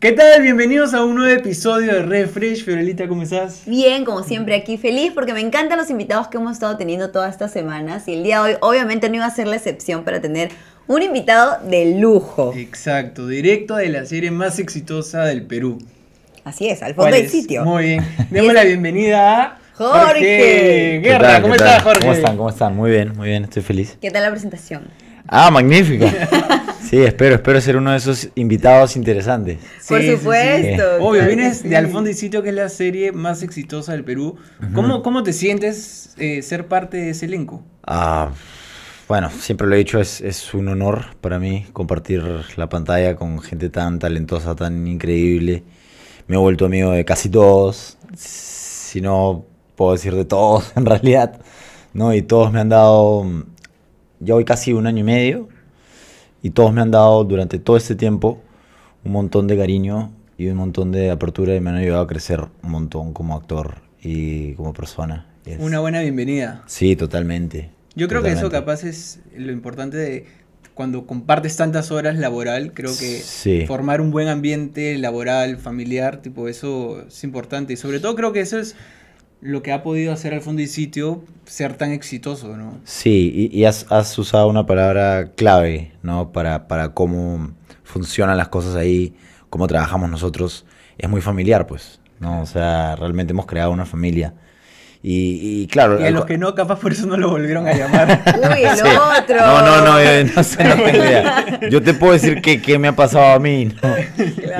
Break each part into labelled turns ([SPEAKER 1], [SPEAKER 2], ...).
[SPEAKER 1] ¿Qué tal? Bienvenidos a un nuevo episodio de Refresh. Fiorelita, ¿cómo estás?
[SPEAKER 2] Bien, como siempre aquí, feliz porque me encantan los invitados que hemos estado teniendo todas estas semanas y el día de hoy obviamente no iba a ser la excepción para tener un invitado
[SPEAKER 1] de lujo. Exacto, directo de la serie más exitosa del Perú. Así es, al fondo del sitio. Muy bien. Demos la bienvenida a
[SPEAKER 2] Jorge. Guerra, ¿cómo estás, Jorge? ¿Cómo están?
[SPEAKER 3] ¿Cómo están? Muy bien, muy bien, estoy feliz.
[SPEAKER 2] ¿Qué tal la presentación?
[SPEAKER 3] Ah, magnífica. Sí, espero, espero ser uno de esos invitados interesantes. Sí, Por supuesto.
[SPEAKER 1] Obvio, vienes de Alfondicito, que es la serie más exitosa del Perú. ¿Cómo, te sientes eh, ser parte de ese elenco?
[SPEAKER 3] Ah, bueno, siempre lo he dicho, es, es, un honor para mí compartir la pantalla con gente tan talentosa, tan increíble. Me he vuelto amigo de casi todos, si no decir de todos en realidad, ¿no? Y todos me han dado, ya hoy casi un año y medio, y todos me han dado durante todo este tiempo un montón de cariño y un montón de apertura y me han ayudado a crecer un montón como actor y como persona. Una
[SPEAKER 1] buena bienvenida.
[SPEAKER 3] Sí, totalmente. Yo creo que eso
[SPEAKER 1] capaz es lo importante de cuando compartes tantas horas laboral, creo que formar un buen ambiente laboral, familiar, tipo eso es importante y sobre todo creo que eso es lo que ha podido hacer el fondo sitio ser tan exitoso, ¿no?
[SPEAKER 3] Sí, y, has, usado una palabra clave, ¿no? Para, para cómo funcionan las cosas ahí, cómo trabajamos nosotros. Es muy familiar, pues, ¿no? O sea, realmente hemos creado una familia. Y, claro. Y a los que
[SPEAKER 1] no, capaz por eso no lo volvieron a llamar. Uy, el otro. No, no, no, eh,
[SPEAKER 3] no, sé, no tengo idea. Yo te puedo decir qué me ha pasado a mí.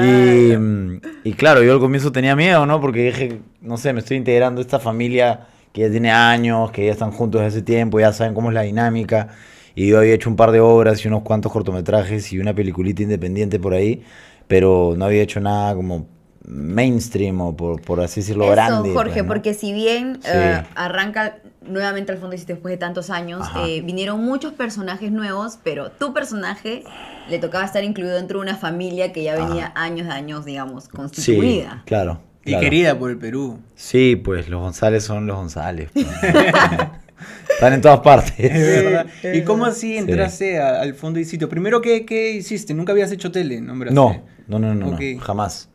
[SPEAKER 3] Y, mm, y, claro, yo al comienzo tenía miedo, ¿no? Porque dije, no sé, me estoy integrando a esta familia que ya tiene años, que ya están juntos desde hace tiempo, ya saben cómo es la dinámica. Y yo había hecho un par de obras y unos cuantos cortometrajes y una peliculita independiente por ahí, pero no había hecho nada como mainstream o por, así decirlo Eso, pues, Jorge, porque
[SPEAKER 2] si bien eh, arranca nuevamente al fondo y después de tantos años, eh, vinieron muchos personajes nuevos, pero tu personaje le tocaba estar incluido dentro de una familia que ya venía años de años, digamos, constituida. Sí,
[SPEAKER 3] claro, Y querida por el Perú. Sí, pues los González son los González. Pues, Están en todas partes. ¿Y cómo así entraste
[SPEAKER 1] al fondo y sitio? Primero, ¿qué, ¿qué, hiciste? Nunca habías hecho tele, nombre No, no, no, no jamás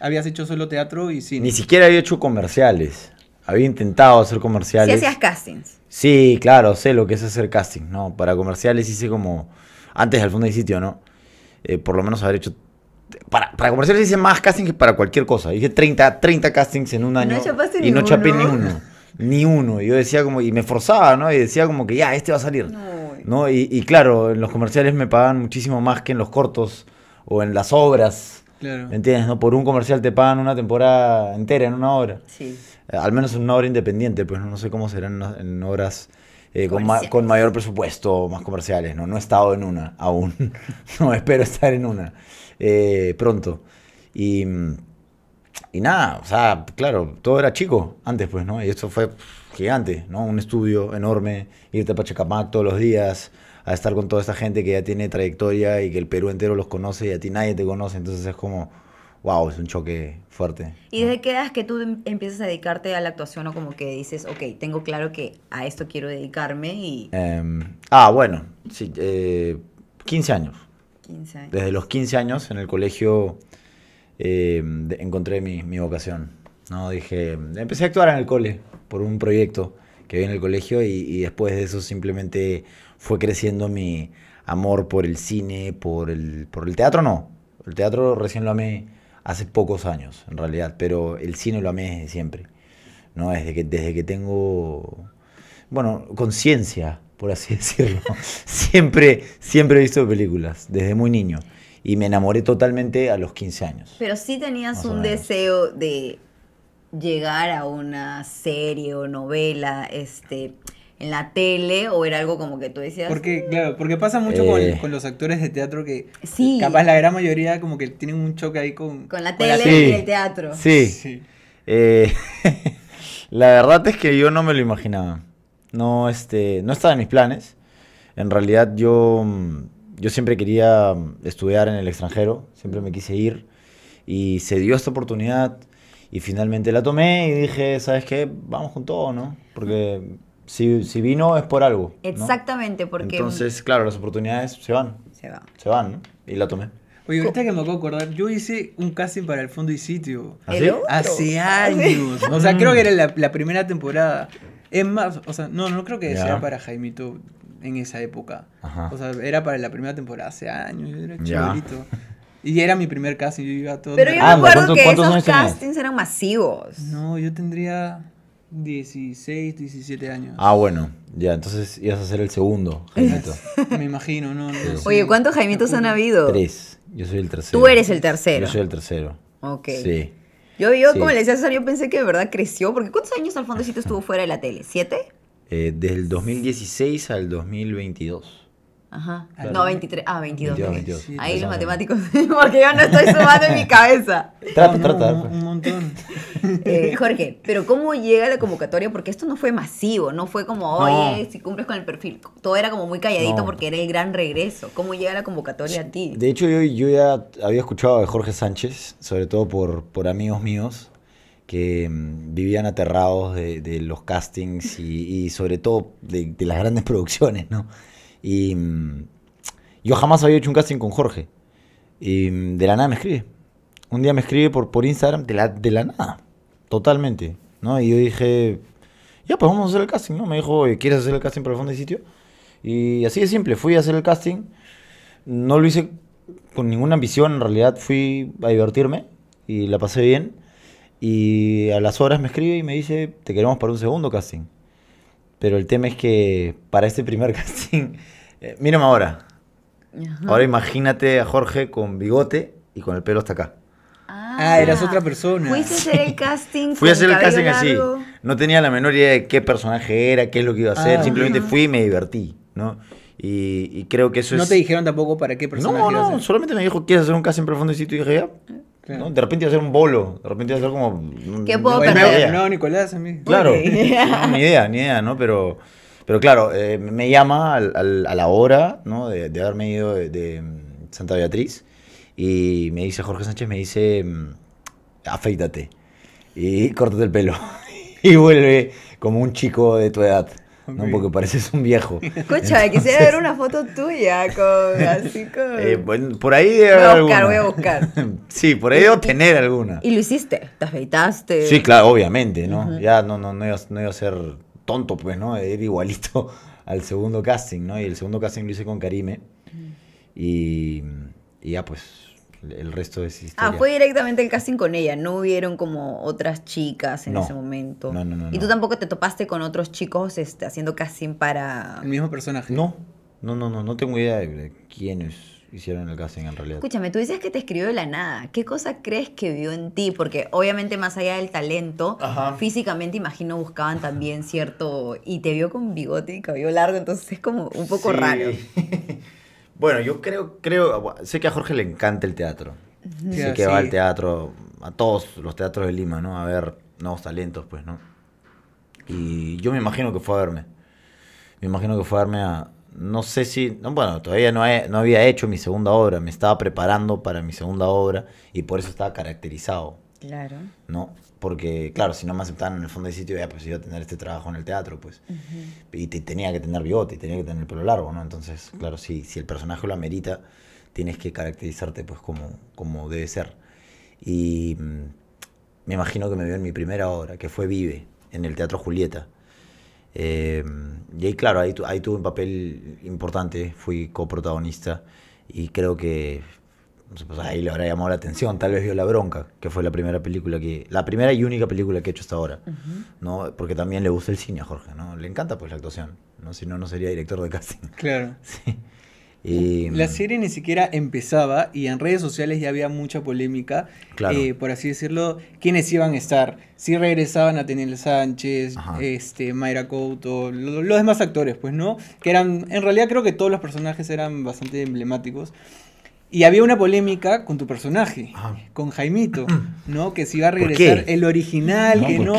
[SPEAKER 1] habías hecho solo teatro y cine. Ni
[SPEAKER 3] siquiera había hecho comerciales. Había intentado hacer comerciales. ¿Sí
[SPEAKER 2] hacías castings?
[SPEAKER 3] Sí, claro, sé lo que es hacer casting, ¿no? Para comerciales hice como... Antes al fondo del sitio, ¿no? Eh, por lo menos haber hecho para, comerciales hice más castings que para cualquier cosa. Hice 30, 30 castings en un año. y no chapé ni uno. Ni uno. Y yo decía como, y me forzaba, ¿no? Y decía como que ya, este va a salir. No. Y, claro, en los comerciales me pagan muchísimo más que en los cortos o en las obras. Claro. ¿Entiendes? No? Por un comercial te pagan una temporada entera, en una hora. Eh, al menos en una hora independiente, pues no sé cómo serán en horas eh, con, mayor presupuesto, más comerciales, ¿no? No he estado en una aún. no espero estar en una eh, pronto. Y, y nada, o sea, claro, todo era chico antes, pues, ¿no? Y esto fue gigante, ¿no? Un estudio enorme, irte a Pachacamac todos los días, a estar con toda esta gente que ya tiene trayectoria y que el Perú entero los conoce y a ti nadie te conoce. Entonces es como, wow, es un choque fuerte.
[SPEAKER 2] ¿Y desde qué edad que tú em, empiezas a dedicarte a la actuación o como que dices, ok, tengo claro que a esto quiero dedicarme y...
[SPEAKER 3] Em, ah, bueno, sí, 15 eh, años.
[SPEAKER 2] 15 años. Desde
[SPEAKER 3] los 15 años en el colegio em, encontré mi, mi, vocación. ¿no? Dije, empecé a actuar en el cole por un proyecto que vi en el colegio y, y después de eso simplemente fue creciendo mi amor por el cine, por el, por el teatro, no. El teatro recién lo amé hace pocos años, en realidad, pero el cine lo amé desde siempre. ¿no? Desde, que, desde que tengo, bueno, conciencia, por así decirlo. siempre, siempre he visto películas, desde muy niño. Y me enamoré totalmente a los 15 años.
[SPEAKER 2] Pero sí tenías un deseo de llegar a una serie o novela, este, en la tele o era algo como que tú decías.
[SPEAKER 1] Porque, porque pasa mucho eh, con, los actores de teatro que sí. capaz la gran mayoría como que tienen un choque ahí con,
[SPEAKER 2] con la tele y el teatro. Sí.
[SPEAKER 3] Eh, la verdad es que yo no me lo imaginaba. No, este, no estaba en mis planes. En realidad yo, mm, yo siempre quería mm, estudiar en el extranjero, siempre me quise ir y se dio esta oportunidad y finalmente la tomé y dije, ¿sabes qué? Vamos con todo, ¿no? Porque si, vino es por algo.
[SPEAKER 2] Exactamente, porque... Entonces,
[SPEAKER 3] claro, las oportunidades se van. Se van. Se van, ¿no? Y la tomé.
[SPEAKER 1] Oye, ahorita que me acuerdo? acordar, yo hice un casting para El Fondo y Sitio. ¿Así? ¿Ah, hace ah, años. o sea, creo que era la, primera temporada. Es más, o sea, no, no creo que sea para Jaimito en esa época. O sea, era para la primera temporada hace años. Yo era chavalito. Y era mi primer casting, yo iba todo. Pero yo me acuerdo que
[SPEAKER 3] esos
[SPEAKER 2] castings eran masivos. No, yo tendría 16, 17 años.
[SPEAKER 1] Ah,
[SPEAKER 3] bueno, ya, entonces ibas a ser el segundo, Jaimito.
[SPEAKER 1] Me imagino, no, Oye, ¿cuántos
[SPEAKER 2] Jaimitos han habido? Tres,
[SPEAKER 3] yo soy el tercero. Tú eres el tercero. Yo soy el tercero. Ok. Sí.
[SPEAKER 2] Yo, yo como le decía César, yo pensé que de verdad creció, porque ¿cuántos años al Alfondecito estuvo ah. fuera de la tele? ¿Siete?
[SPEAKER 3] Eh, desde el 2016 al 2022.
[SPEAKER 2] Ajá. No, 23. Ah, 22. Ahí los matemáticos, porque yo no estoy sumando en mi cabeza. Trata, trata. un, pues. montón. Eh, Jorge, pero ¿cómo llega la convocatoria? Porque esto no fue masivo, no fue como, oye, si cumples con el perfil. Todo era como muy calladito porque era el gran regreso. ¿Cómo llega la convocatoria a ti? De
[SPEAKER 3] hecho, yo, ya había escuchado de Jorge Sánchez, sobre todo por, por amigos míos que mm, vivían aterrados de, los castings y, sobre todo de las grandes producciones, ¿no? Y yo jamás había hecho un casting con Jorge. Y de la nada me escribe. Un día me escribe por, por Instagram, de la, de la nada, totalmente. ¿no? Y yo dije, ya, pues vamos a hacer el casting, ¿no? Me dijo, ¿quieres hacer el casting para el fondo de sitio? Y así de simple, fui a hacer el casting. No lo hice con ninguna ambición, en realidad fui a divertirme y la pasé bien. Y a las horas me escribe y me dice, te queremos para un segundo casting. Pero el tema es que para este primer casting, eh, mírame ahora. Ahora imagínate a Jorge con bigote y con el pelo hasta acá.
[SPEAKER 2] Ah,
[SPEAKER 1] ah eras otra persona. Fuiste a hacer
[SPEAKER 2] el casting. Fui a hacer el casting así.
[SPEAKER 3] No tenía la menor idea de qué personaje era, qué es lo que iba a hacer. Ah, Simplemente fui y me divertí, ¿no? Y, y creo que eso ¿No es. No te
[SPEAKER 1] dijeron tampoco para qué personaje. No, no,
[SPEAKER 3] solamente me dijo, ¿quieres hacer un casting profundo? Y dije, ya. Ah. ¿no? De repente iba a ser un bolo, de repente iba a ser como... ¿Qué puedo no, No, Nicolás, a mí. Claro, ni idea, ni idea, ¿no? Pero, pero claro, eh, me llama a la hora, ¿no? De, de haberme ido de, mm, Santa Beatriz y me dice, Jorge Sánchez me dice, mm, afeítate y córtate el pelo. y vuelve como un chico de tu edad. ¿no? Porque pareces un viejo. Escucha, quisiera ver
[SPEAKER 2] una foto tuya con, así como. Eh,
[SPEAKER 3] por ahí... Voy a buscar, voy a buscar. sí, por ahí debo tener alguna.
[SPEAKER 2] ¿Y lo hiciste? ¿Te afeitaste? Sí,
[SPEAKER 3] claro, obviamente, ¿no? Ya no, no, no, iba, no a ser tonto, pues, ¿no? Era igualito al segundo casting, ¿no? Y el segundo casting lo hice con Karime. Y, y ya, pues, resto de Ah, fue
[SPEAKER 2] directamente el casting con ella, no hubieron como otras chicas en ese momento. No,
[SPEAKER 3] no, no. ¿Y tú tampoco
[SPEAKER 2] te topaste con otros chicos este, haciendo casting para... El
[SPEAKER 3] mismo personaje. No, no, no, no, no tengo idea de quiénes hicieron el casting en realidad. Escúchame,
[SPEAKER 2] tú dices que te escribió de la nada. ¿Qué cosa crees que vio en ti? Porque obviamente más allá del talento, físicamente imagino buscaban también cierto... Y te vio con bigote y cabello largo, entonces es como un poco sí. raro.
[SPEAKER 3] Bueno, yo creo, creo, sé que a Jorge le encanta el teatro. Sí, sé que va al teatro, a todos los teatros de Lima, ¿no? A ver nuevos talentos, pues, ¿no? Y yo me imagino que fue a verme. Me imagino que fue a verme a... No sé si... bueno, todavía no, no había hecho mi segunda obra. Me estaba preparando para mi segunda obra y por eso estaba caracterizado. Claro. ¿No? porque claro, si no me aceptaban en el fondo de sitio, ya pues iba a tener este trabajo en el teatro, pues. Y tenía que tener bigote, tenía que tener el pelo largo, ¿no? Entonces, claro, si, si el personaje lo amerita, tienes que caracterizarte pues como, como debe ser. Y mm, me imagino que me vio en mi primera obra, que fue Vive, en el Teatro Julieta. Em, y ahí, claro, ahí, ahí tuve un papel importante, fui coprotagonista y creo que pues, ahí le habrá llamado la atención. Tal vez vio La Bronca, que fue la primera película que. La primera y única película que he hecho hasta ahora. ¿no? Porque también le gusta el cine a Jorge, ¿no? Le encanta pues la actuación. ¿no? Si no, no sería director de casting. Claro. Mm, la
[SPEAKER 1] serie ni siquiera empezaba y en redes sociales ya había mucha polémica, eh, por así decirlo, quiénes iban a estar, si regresaban a Tener Sánchez, este, Mayra Couto, los demás actores, pues no, que eran, en realidad creo que todos los personajes eran bastante emblemáticos. Y había una polémica con tu personaje, ah. con Jaimito, mm. ¿no? Que si va a regresar el original, que no.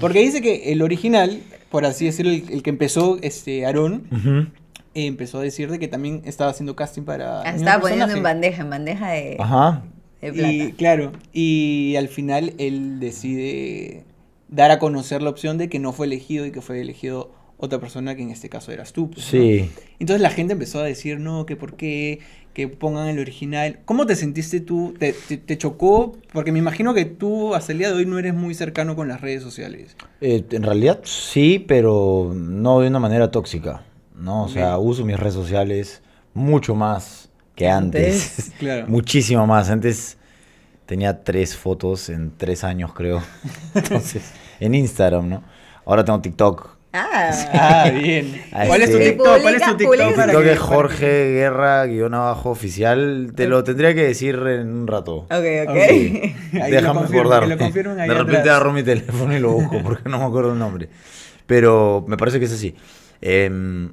[SPEAKER 1] Porque dice que el original, por así decirlo, el, que empezó este Aarón, empezó a decir de que también estaba haciendo
[SPEAKER 2] casting para. Ah, estaba poniendo en bandeja, en bandeja de. Ajá. Y
[SPEAKER 1] claro, y al final él decide dar a conocer la opción de que no fue elegido y que fue elegido otra persona que en este caso eras tú. Pues, sí. Entonces la gente empezó a decir, no, que por qué, que pongan el original. ¿Cómo te sentiste tú? ¿Te, chocó? Porque me imagino que tú hasta el día de hoy no eres muy cercano con las redes sociales.
[SPEAKER 3] Eh, en realidad sí, pero no de una manera tóxica,
[SPEAKER 1] ¿no? O sea,
[SPEAKER 3] uso mis redes sociales mucho más que antes. Muchísimo más. Antes tenía tres fotos en tres años, creo. Entonces, en Instagram, ¿no? Ahora tengo TikTok,
[SPEAKER 2] Ah. ah, bien. ¿Cuál es tu TikTok? ¿Cuál es tu TikTok? que
[SPEAKER 3] Jorge Guerra, guión abajo oficial, te lo tendría que decir en un rato. Ok, ok. okay. Déjame acordar. De repente agarro mi teléfono y lo busco porque no me acuerdo el nombre. Pero me parece que es así. Em,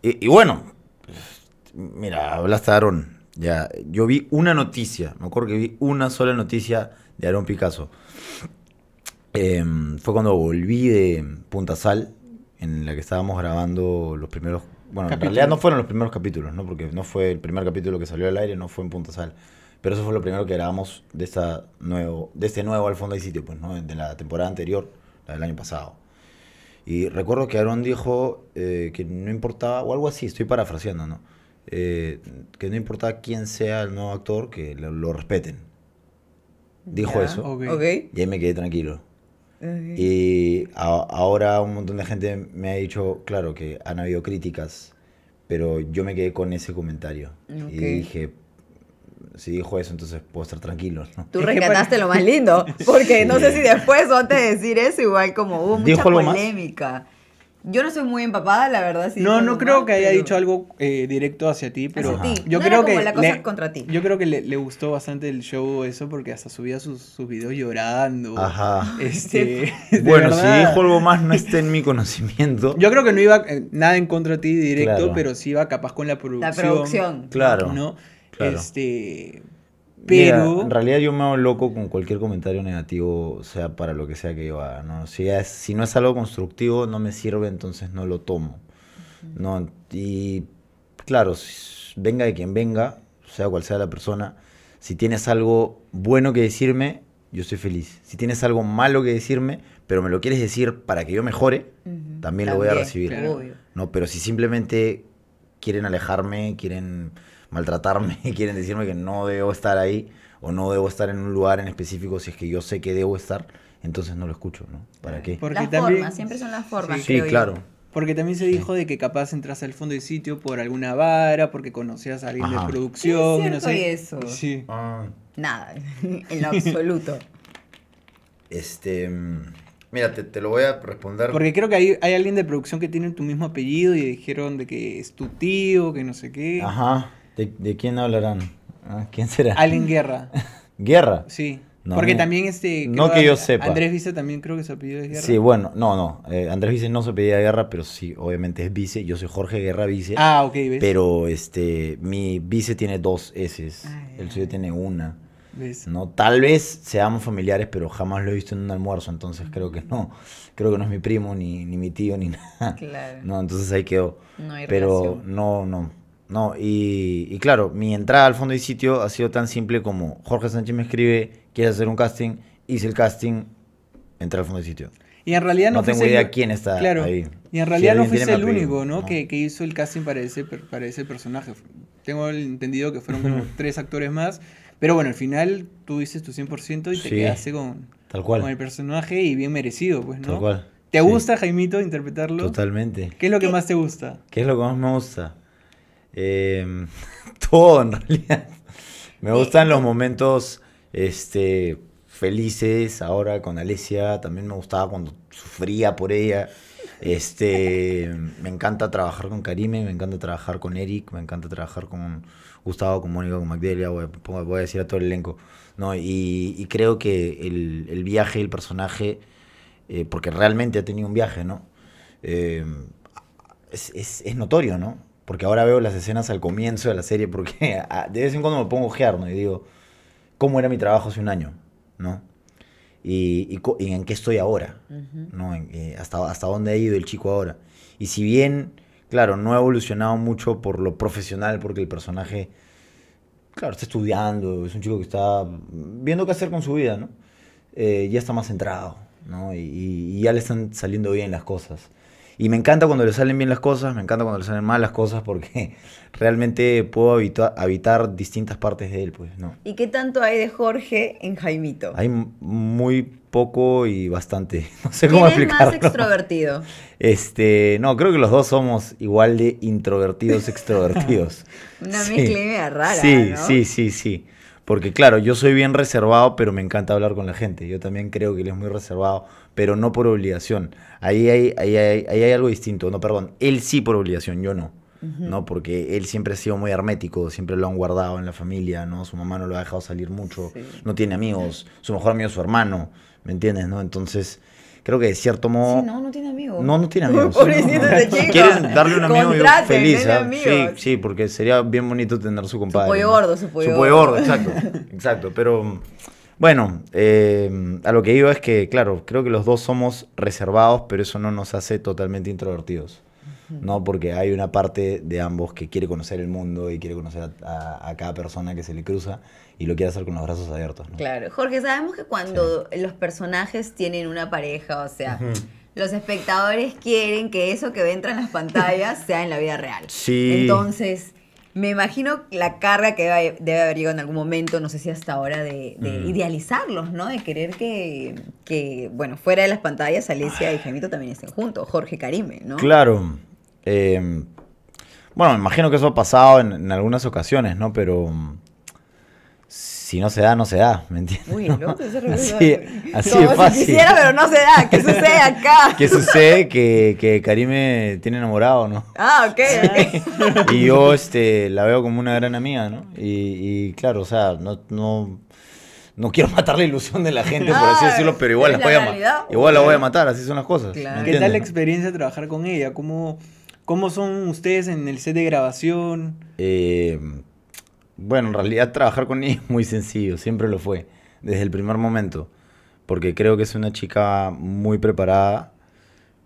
[SPEAKER 3] y, bueno, mira, hablaste de Aaron. Ya, yo vi una noticia, me acuerdo que vi una sola noticia de Aaron Picasso. Em, fue cuando volví de Punta Sal, en la que estábamos grabando los primeros... Bueno, en realidad no fueron los primeros capítulos, ¿no? Porque no fue el primer capítulo que salió al aire, no fue en Punta Sal. Pero eso fue lo primero que grabamos de, esta nuevo, de este nuevo Al Fondo y Sitio, pues, ¿no? De la temporada anterior, la del año pasado. Y recuerdo que Aaron dijo eh, que no importaba, o algo así, estoy parafraseando, ¿no? Eh, que no importaba quién sea el nuevo actor, que lo, respeten. Dijo eso. Okay. Y ahí me quedé tranquilo. Y ahora un montón de gente me ha dicho, claro, que han habido críticas, pero yo me quedé con ese comentario. Y dije, si dijo eso, entonces puedo estar tranquilo. Tú
[SPEAKER 2] rescataste lo más lindo, porque no sé si después antes de decir eso, igual como hubo mucha polémica. Yo no soy muy empapada, la verdad. Sí no, no creo que haya dicho
[SPEAKER 1] algo eh, directo hacia ti, pero yo creo que la cosa le, contra ti. Yo creo que le, gustó bastante el show eso porque hasta subía sus, videos llorando. Ajá. Este, bueno, si dijo algo más no está en mi conocimiento. Yo creo que no iba eh, nada en contra de ti directo, pero sí iba capaz con la producción. La producción. Claro. ¿no? Este,
[SPEAKER 3] en
[SPEAKER 1] realidad yo me hago loco con cualquier
[SPEAKER 3] comentario negativo, sea para lo que sea que yo haga, ¿no? Si, es, si no es algo constructivo, no me sirve, entonces no lo tomo. ¿no? Y claro, venga de quien venga, sea cual sea la persona, si tienes algo bueno que decirme, yo soy feliz. Si tienes algo malo que decirme, pero me lo quieres decir para que yo mejore, también, lo voy a recibir. ¿no? Pero si simplemente quieren alejarme, quieren maltratarme, quieren decirme que no debo estar ahí o no debo estar en un lugar en específico si es que yo sé que debo estar, entonces no lo escucho, ¿no? ¿Para qué? Porque
[SPEAKER 2] las también, siempre son las formas. Sí,
[SPEAKER 3] claro.
[SPEAKER 1] Porque también se dijo de que capaz entras al fondo del sitio por alguna vara, porque conocías a alguien de producción, ¿Es no eso? Sí.
[SPEAKER 2] Ah. Nada, en absoluto.
[SPEAKER 3] este. Mira, te, te, lo voy a responder. Porque
[SPEAKER 2] creo que hay, hay alguien
[SPEAKER 1] de producción que tiene tu mismo apellido y dijeron de que es tu tío, que no sé qué. Ajá.
[SPEAKER 3] ¿De, quién hablarán? Ah, ¿Quién será? Alguien Guerra.
[SPEAKER 1] ¿Guerra? Sí. Porque también este... no que yo sepa. Andrés Vice también creo que se apellido Guerra. Sí,
[SPEAKER 3] bueno, no, no. Eh, Andrés Vice no se pedía Guerra, pero sí, obviamente es Vice. Yo soy Jorge Guerra Vice. Ah, ok, Pero este, mi Vice tiene dos S. Ah, El suyo tiene una. No, tal vez seamos familiares, pero jamás lo he visto en un almuerzo, entonces mm. creo que no. Creo que no es mi primo, ni, mi tío, ni nada. Claro. No, entonces ahí quedó. No hay pero no, no. No, y, claro, mi entrada al fondo de sitio ha sido tan simple como Jorge Sánchez me escribe, quiere hacer un casting, hice el casting, entré al fondo de sitio. Y en realidad no, no tengo idea el... quién está claro. ahí. Y en realidad no fuiste el único, ¿no?
[SPEAKER 1] Que, que, hizo el casting para ese, para ese personaje. Tengo entendido que fueron como tres actores más. Pero bueno, al final tú dices tu 100% y te quedaste con, tal cual. con el personaje y bien merecido, pues, ¿no? ¿Te gusta, Jaimito, interpretarlo?
[SPEAKER 3] Totalmente.
[SPEAKER 1] ¿Qué es lo que más te gusta?
[SPEAKER 3] ¿Qué es lo que más me gusta? Em, todo en realidad. Me gustan los momentos este, felices ahora con Alesia. También me gustaba cuando sufría por ella. Este, me encanta trabajar con Karime, me encanta trabajar con Eric, me encanta trabajar con Gustavo, con Mónica, con Magdalena Voy, a decir a todo el elenco. ¿no? Y, creo que el, viaje, el personaje, eh, porque realmente ha tenido un viaje, ¿no? Eh, es, es, es notorio, ¿no? porque ahora veo las escenas al comienzo de la serie, porque de vez en cuando me pongo a ojear, ¿no? Y digo, ¿cómo era mi trabajo hace un año? ¿No? Y, en qué estoy ahora, ¿no? Eh, hasta, hasta dónde ha ido el chico ahora. Y si bien, claro, no ha evolucionado mucho por lo profesional, porque el personaje, claro, está estudiando, es un chico que está viendo qué hacer con su vida, ¿no? Eh, ya está más centrado, ¿no? Y, y ya le están saliendo bien las cosas. Y me encanta cuando le salen bien las cosas, me encanta cuando le salen mal las cosas, porque realmente puedo habitar, distintas partes de él, pues, ¿no?
[SPEAKER 2] ¿Y qué tanto hay de Jorge en Jaimito? Hay
[SPEAKER 3] muy poco y bastante. No sé cómo explicarlo. ¿Quién es más
[SPEAKER 2] extrovertido?
[SPEAKER 3] Este, no, creo que los dos somos igual de introvertidos, extrovertidos.
[SPEAKER 2] Una sí. mezcla rara, Sí, sí,
[SPEAKER 3] sí, sí. Porque claro, yo soy bien reservado, pero me encanta hablar con la gente. Yo también creo que él es muy reservado, pero no por obligación. Ahí hay, algo distinto. No, perdón, él sí por obligación, yo no. ¿no? Porque él siempre ha sido muy hermético, siempre lo han guardado en la familia, ¿no? Su mamá no lo ha dejado salir mucho, no tiene amigos, su mejor amigo es su hermano, ¿me entiendes, no? Entonces, creo que de cierto modo... Sí, no, no tiene amigos. No, no tiene amigos. Pobrecito no, darle un amigo feliz? ¿ah? Sí, sí, porque sería bien bonito tener su compadre. Su pollo gordo, su pollo gordo. Su gordo, exacto, exacto, pero... Bueno, eh, a lo que digo es que, claro, creo que los dos somos reservados, pero eso no nos hace totalmente introvertidos. ¿no? Porque hay una parte de ambos que quiere conocer el mundo y quiere conocer a, cada persona que se le cruza y lo quiere hacer con los brazos abiertos,
[SPEAKER 2] ¿no? Claro. Jorge, sabemos que cuando los personajes tienen una pareja, o sea, los espectadores quieren que eso que entra en las pantallas sea en la vida real.
[SPEAKER 3] Sí. Entonces,
[SPEAKER 2] me imagino la carga que debe, haber llegado en algún momento, no sé si hasta ahora, de, mm. idealizarlos, ¿no? De querer que, que, bueno, fuera de las pantallas, Alicia y Jaimito también estén juntos, Jorge Carime, ¿no?
[SPEAKER 3] Claro. Eh, bueno, me imagino que eso ha pasado en, en algunas ocasiones, ¿no? Pero si no se da, no se da, ¿me entiendes? Uy, ¿no? Así, así fácil. Si quisiera, pero no se
[SPEAKER 2] da. ¿Qué sucede acá? ¿Qué sucede?
[SPEAKER 3] Que, que Karime tiene enamorado, ¿no? Ah, ok. Ah. y yo este, la veo como una gran amiga, ¿no? Y, claro, o sea, no, no, quiero matar la ilusión de la gente, por así decirlo, pero igual, la voy, a, igual la voy a matar, así son las cosas. ¿Qué tal la
[SPEAKER 1] experiencia de trabajar con ella? ¿Cómo, cómo son ustedes en el set de grabación?
[SPEAKER 3] Eh bueno, en realidad trabajar con ella es muy sencillo, siempre lo fue, desde el primer momento, porque creo que es una chica muy preparada,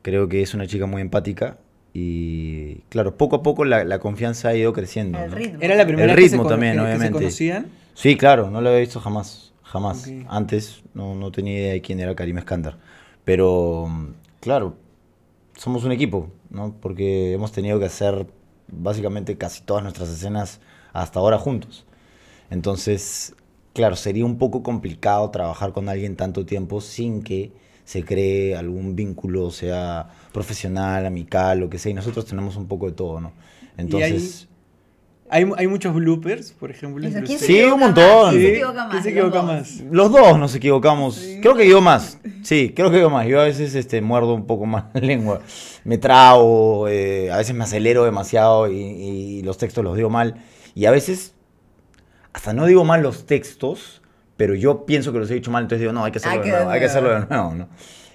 [SPEAKER 3] creo que es una chica muy empática y claro, poco a poco la, confianza ha ido creciendo. Era la primera el ritmo también, obviamente. se conocían. Sí, claro, no lo había visto jamás, jamás. Antes no, no tenía idea de quién era Karim Escándar, pero claro, somos un equipo, ¿no? Porque hemos tenido que hacer básicamente casi todas nuestras escenas hasta ahora juntos. Entonces, claro, sería un poco complicado trabajar con alguien tanto tiempo sin que se cree algún vínculo, sea profesional, amical, lo que sea, y nosotros tenemos un poco de todo, ¿no? Entonces...
[SPEAKER 1] Hay, hay, muchos bloopers, por ejemplo. sí, un montón. se equivoca, más? se equivoca más?
[SPEAKER 3] Los dos nos equivocamos. creo que yo más. Sí, creo que yo más. Yo a veces este, muerdo un poco más la lengua. Me trago, eh, a veces me acelero demasiado y, y los textos los digo mal. Y a veces, hasta no digo mal los textos, pero yo pienso que los he dicho mal, entonces digo, no, hay que hacerlo hay de nuevo, hay que hacerlo de nuevo, ¿no?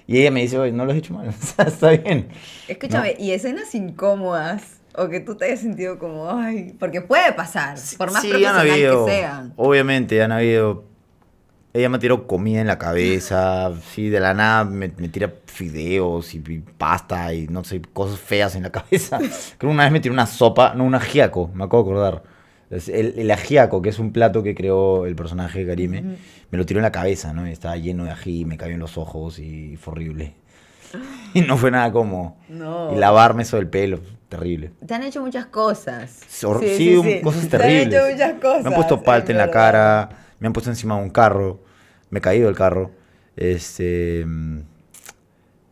[SPEAKER 3] Y ella me dice, oye, no los he dicho mal, está bien.
[SPEAKER 2] Escúchame, y escenas incómodas, o que tú te hayas sentido como, ay, porque puede pasar, por más sí, profesional habido, que sean.
[SPEAKER 3] Obviamente, ya han habido ella me tiró comida en la cabeza, ah. sí, de la nada me, me tira fideos y, pasta y no sé, cosas feas en la cabeza. Creo que una vez me tiró una sopa, no, un ajiaco, me acabo de acordar. El, el, que es un plato que creó el personaje de Karime, me lo tiró en la cabeza, ¿no? Estaba lleno de ají, me cayó en los ojos y fue horrible. Y no fue nada como
[SPEAKER 2] lavarme
[SPEAKER 3] eso del pelo, terrible.
[SPEAKER 2] Te han hecho muchas cosas. sí, sí, cosas terribles. Te han hecho muchas cosas. Me han puesto palta en la cara,
[SPEAKER 3] me han puesto encima de un carro, me he caído el carro. Este,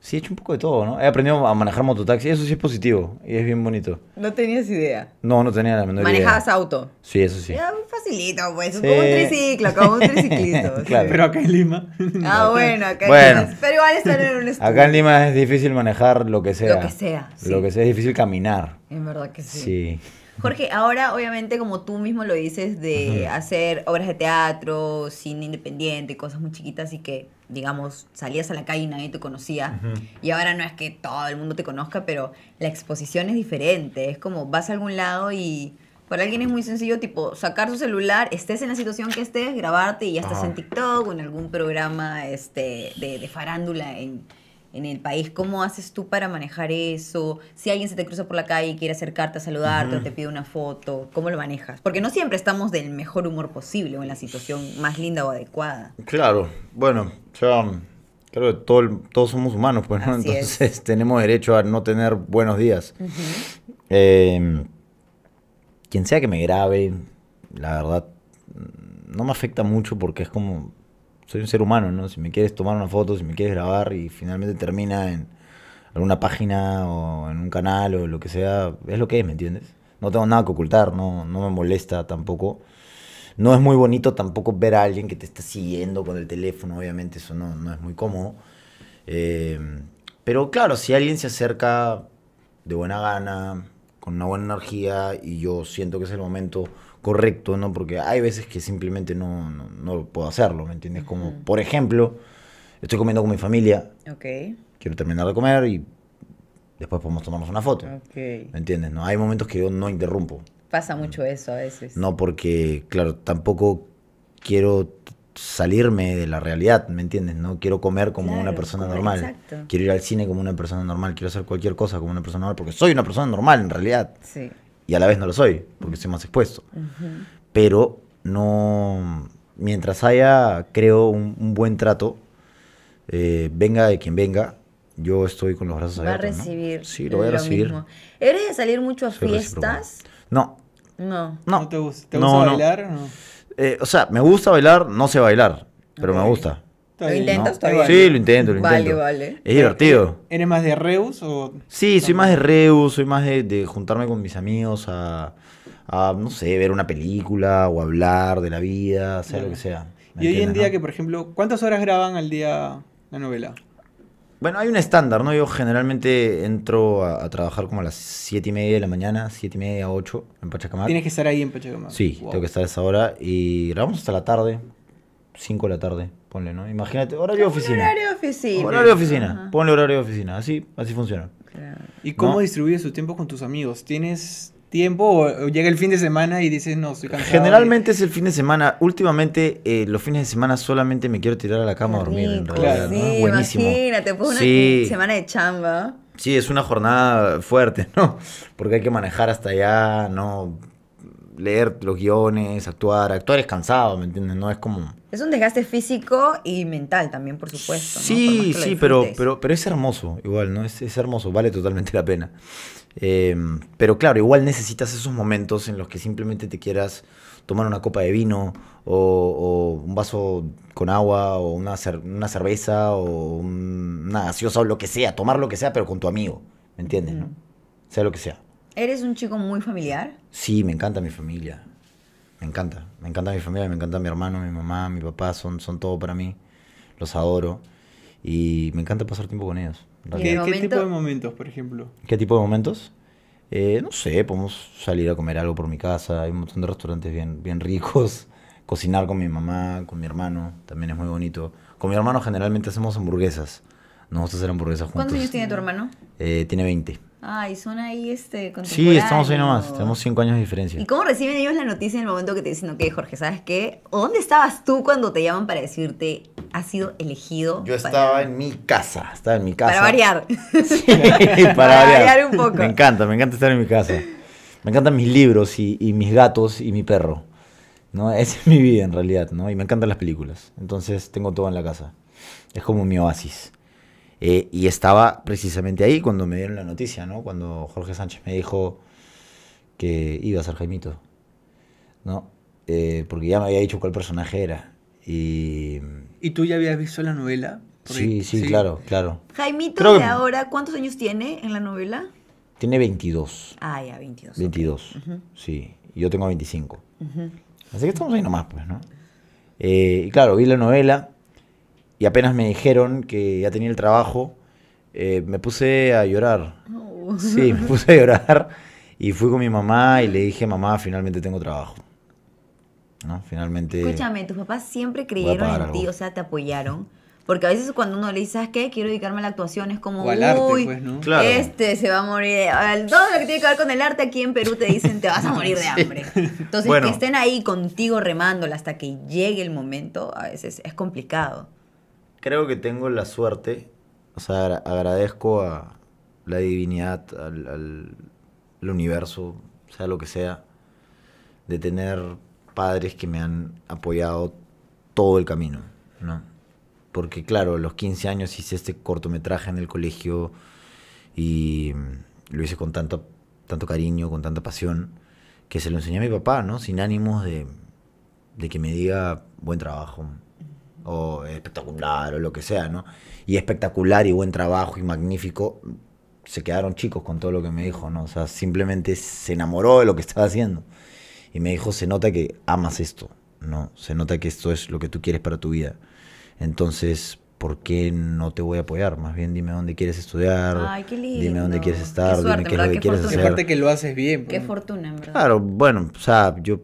[SPEAKER 3] Sí, he hecho un poco de todo, ¿no? He aprendido a manejar mototaxi, eso sí es positivo y es bien bonito.
[SPEAKER 2] ¿No tenías idea?
[SPEAKER 3] No, no tenía la menor ¿Manejabas auto? Sí, eso sí.
[SPEAKER 2] Era ah, facilito, pues, como un triciclo, como un triciclito. claro.
[SPEAKER 3] Pero acá en Lima. Ah, bueno, acá en Lima. Pero
[SPEAKER 2] igual estar en un estudio. Acá en
[SPEAKER 3] Lima es difícil manejar lo que sea. Lo que sea. Sí. Lo que sea, es difícil caminar.
[SPEAKER 2] En verdad que sí. Sí. Jorge, ahora obviamente como tú mismo lo dices de hacer obras de teatro, cine independiente, cosas muy chiquitas y que digamos, salías a la calle y nadie te conocía. Y ahora no es que todo el mundo te conozca, pero la exposición es diferente. Es como vas a algún lado y para alguien es muy sencillo, tipo, sacar su celular, estés en la situación que estés, grabarte y ya estás en TikTok o en algún programa este, de, farándula en, en el país. ¿Cómo haces tú para manejar eso? Si alguien se te cruza por la calle y quiere acercarte a saludarte o te pide una foto, ¿cómo lo manejas? Porque no siempre estamos del mejor humor posible o en la situación más linda o adecuada.
[SPEAKER 3] Claro, bueno, yo creo que todos somos humanos, pues, Entonces tenemos derecho a no tener buenos días. Eh, quien sea que me grabe, la verdad, no me afecta mucho porque es como soy un ser humano, ¿no? Si me quieres tomar una foto, si me quieres grabar y finalmente termina en alguna página o en un canal o lo que sea, es lo que es, ¿me entiendes? No tengo nada que ocultar, no, no me molesta tampoco. No es muy bonito tampoco ver a alguien que te está siguiendo con el teléfono, obviamente eso no, no es muy cómodo. Eh, pero claro, si alguien se acerca de buena gana, con una buena energía y yo siento que es el momento correcto, ¿no? Porque hay veces que simplemente no, no, puedo hacerlo, ¿me entiendes? Como, por ejemplo, estoy comiendo con mi familia. Ok. Quiero terminar de comer y después podemos tomarnos una foto. ¿Me entiendes? No, hay momentos que yo no interrumpo.
[SPEAKER 2] Pasa mm. mucho eso a veces. No,
[SPEAKER 3] porque, claro, tampoco quiero salirme de la realidad, ¿me entiendes? No quiero comer como una persona normal. Quiero ir al cine como una persona normal, quiero hacer cualquier cosa como una persona normal, porque soy una persona normal en realidad. Sí y a la vez no lo soy, porque estoy más expuesto. Pero no, mientras haya, creo, un, buen trato, eh, venga de quien venga, yo estoy con los brazos abiertos. Va a recibir. Sí, lo voy a recibir.
[SPEAKER 2] ¿Eres de salir mucho a fiestas? No. No. No.
[SPEAKER 1] ¿Te, gusta, te gusta bailar?
[SPEAKER 3] O, eh, o sea, me gusta bailar, no sé bailar, pero me gusta.
[SPEAKER 2] ¿Lo
[SPEAKER 1] intentas todavía? Sí, lo intento, lo Vale, vale. Es divertido. Eh, ¿Eres más de Reus
[SPEAKER 3] Sí, soy más de Reus, soy más de, juntarme con mis amigos a, no sé, ver una película o hablar de la vida, sea lo que sea. Y hoy en día
[SPEAKER 1] que, por ejemplo, ¿cuántas horas graban al día la novela?
[SPEAKER 3] Bueno, hay un estándar, ¿no? Yo generalmente entro a, trabajar como a las siete y media de la mañana, siete y media, ocho, en Pachacamac. Tienes que estar
[SPEAKER 1] ahí en Pachacamac. Sí,
[SPEAKER 2] tengo
[SPEAKER 3] que estar a esa hora y grabamos hasta la tarde, 5 de la tarde, ponle, ¿no? Imagínate,
[SPEAKER 1] horario de oficina. Horario
[SPEAKER 2] oficina. Horario oficina,
[SPEAKER 1] ponle horario de oficina, así, así funciona. ¿Y cómo distribuyes tu tiempo con tus amigos? ¿Tienes tiempo o llega el fin de semana y dices, no, estoy cansado?
[SPEAKER 3] Generalmente es el fin de semana. Últimamente, eh, los fines de semana solamente me quiero tirar a la cama a dormir, en realidad, sí, imagínate, pues una
[SPEAKER 2] semana de chamba.
[SPEAKER 3] Sí, es una jornada fuerte, ¿no? Porque hay que manejar hasta allá, ¿no? leer los guiones, actuar. Actuar es cansado, ¿me entiendes? No es como...
[SPEAKER 2] Es un desgaste físico y mental también, por supuesto. Sí, sí, pero,
[SPEAKER 3] pero, es hermoso, igual, ¿no? Es, hermoso, vale totalmente la pena. Em, pero claro, igual necesitas esos momentos en los que simplemente te quieras tomar una copa de vino o, un vaso con agua o una, una cerveza o una gaseosa o lo que sea, tomar lo que sea, pero con tu amigo, ¿me entiendes? Sea lo que sea.
[SPEAKER 2] ¿Eres un chico muy familiar?
[SPEAKER 3] Sí, me encanta mi familia. Me encanta. Me encanta mi familia, me encanta mi hermano, mi mamá, mi papá, son, son todo para mí. Los adoro. Y me encanta pasar tiempo con ellos. ¿Qué, tipo de
[SPEAKER 1] momentos, por ejemplo?
[SPEAKER 3] ¿Qué tipo de momentos? Eh, no sé, podemos salir a comer algo por mi casa. Hay un montón de restaurantes bien, bien ricos. Cocinar con mi mamá, con mi hermano, también es muy bonito. Con mi hermano generalmente hacemos hamburguesas. Nos gusta hacer hamburguesas juntos. ¿Cuántos años
[SPEAKER 2] tiene tu hermano?
[SPEAKER 3] Eh, tiene 20.
[SPEAKER 2] Ay, son ahí este, Sí, estamos ahí nomás, tenemos
[SPEAKER 3] cinco años de diferencia. ¿Y
[SPEAKER 2] cómo reciben ellos la noticia en el momento que te dicen, ok, Jorge, ¿sabes qué? dónde estabas tú cuando te llaman para decirte, has sido elegido? Yo
[SPEAKER 3] estaba en mi casa, estaba en mi casa. Para variar.
[SPEAKER 2] Sí, para, para variar. un poco. Me
[SPEAKER 3] encanta, me encanta estar en mi casa. Me encantan mis libros y, y mis gatos y mi perro. ¿no? Esa es mi vida en realidad, ¿no? Y me encantan las películas. Entonces tengo todo en la casa. Es como mi oasis. Eh, y estaba precisamente ahí cuando me dieron la noticia, ¿no? Cuando Jorge Sánchez me dijo que iba a ser Jaimito, ¿no? Eh, porque ya me había dicho cuál personaje era. Y...
[SPEAKER 1] tú ya habías visto la novela?
[SPEAKER 3] Sí, sí, claro, claro.
[SPEAKER 2] Jaimito de ahora, ¿cuántos años tiene en la novela?
[SPEAKER 3] Tiene 22.
[SPEAKER 2] Ah, ya, 22.
[SPEAKER 3] 22, sí. Yo tengo 25. Así que estamos ahí nomás, pues, ¿no? Eh, y claro, vi la novela y apenas me dijeron que ya tenía el trabajo, eh, me puse a llorar.
[SPEAKER 2] Sí, me puse
[SPEAKER 3] a llorar y fui con mi mamá y le dije, mamá, finalmente tengo trabajo. ¿No? Finalmente... Escúchame,
[SPEAKER 2] tus papás siempre creyeron en ti, o sea, te apoyaron. Porque a veces cuando uno le dice, ¿sabes qué? Quiero dedicarme a la actuación, es como, al pues, este se va a morir. Todo lo que tiene que ver con el arte aquí en Perú te dicen, te vas a morir de hambre. Entonces, que estén ahí contigo remándola hasta que llegue el momento, a veces es complicado
[SPEAKER 3] creo que tengo la suerte, o sea, agradezco a la divinidad, al, universo, sea lo que sea, de tener padres que me han apoyado todo el camino, ¿no? Porque claro, a los 15 años hice este cortometraje en el colegio y lo hice con tanto, tanto cariño, con tanta pasión, que se lo enseñé a mi papá, ¿no? Sin ánimos de que me diga buen trabajo, o espectacular o lo que sea, ¿no? Y espectacular y buen trabajo y magnífico, se quedaron chicos con todo lo que me dijo, ¿no? O sea, simplemente se enamoró de lo que estaba haciendo. Y me dijo, se nota que amas esto, ¿no? Se nota que esto es lo que tú quieres para tu vida. Entonces, ¿por qué no te voy a apoyar? Más bien dime dónde quieres estudiar, Ay, qué lindo. dime dónde quieres estar, qué suerte, dime qué es lo que quieres Aparte que
[SPEAKER 1] lo haces bien. Qué
[SPEAKER 2] pues. fortuna, verdad.
[SPEAKER 3] Claro, bueno, o sea, yo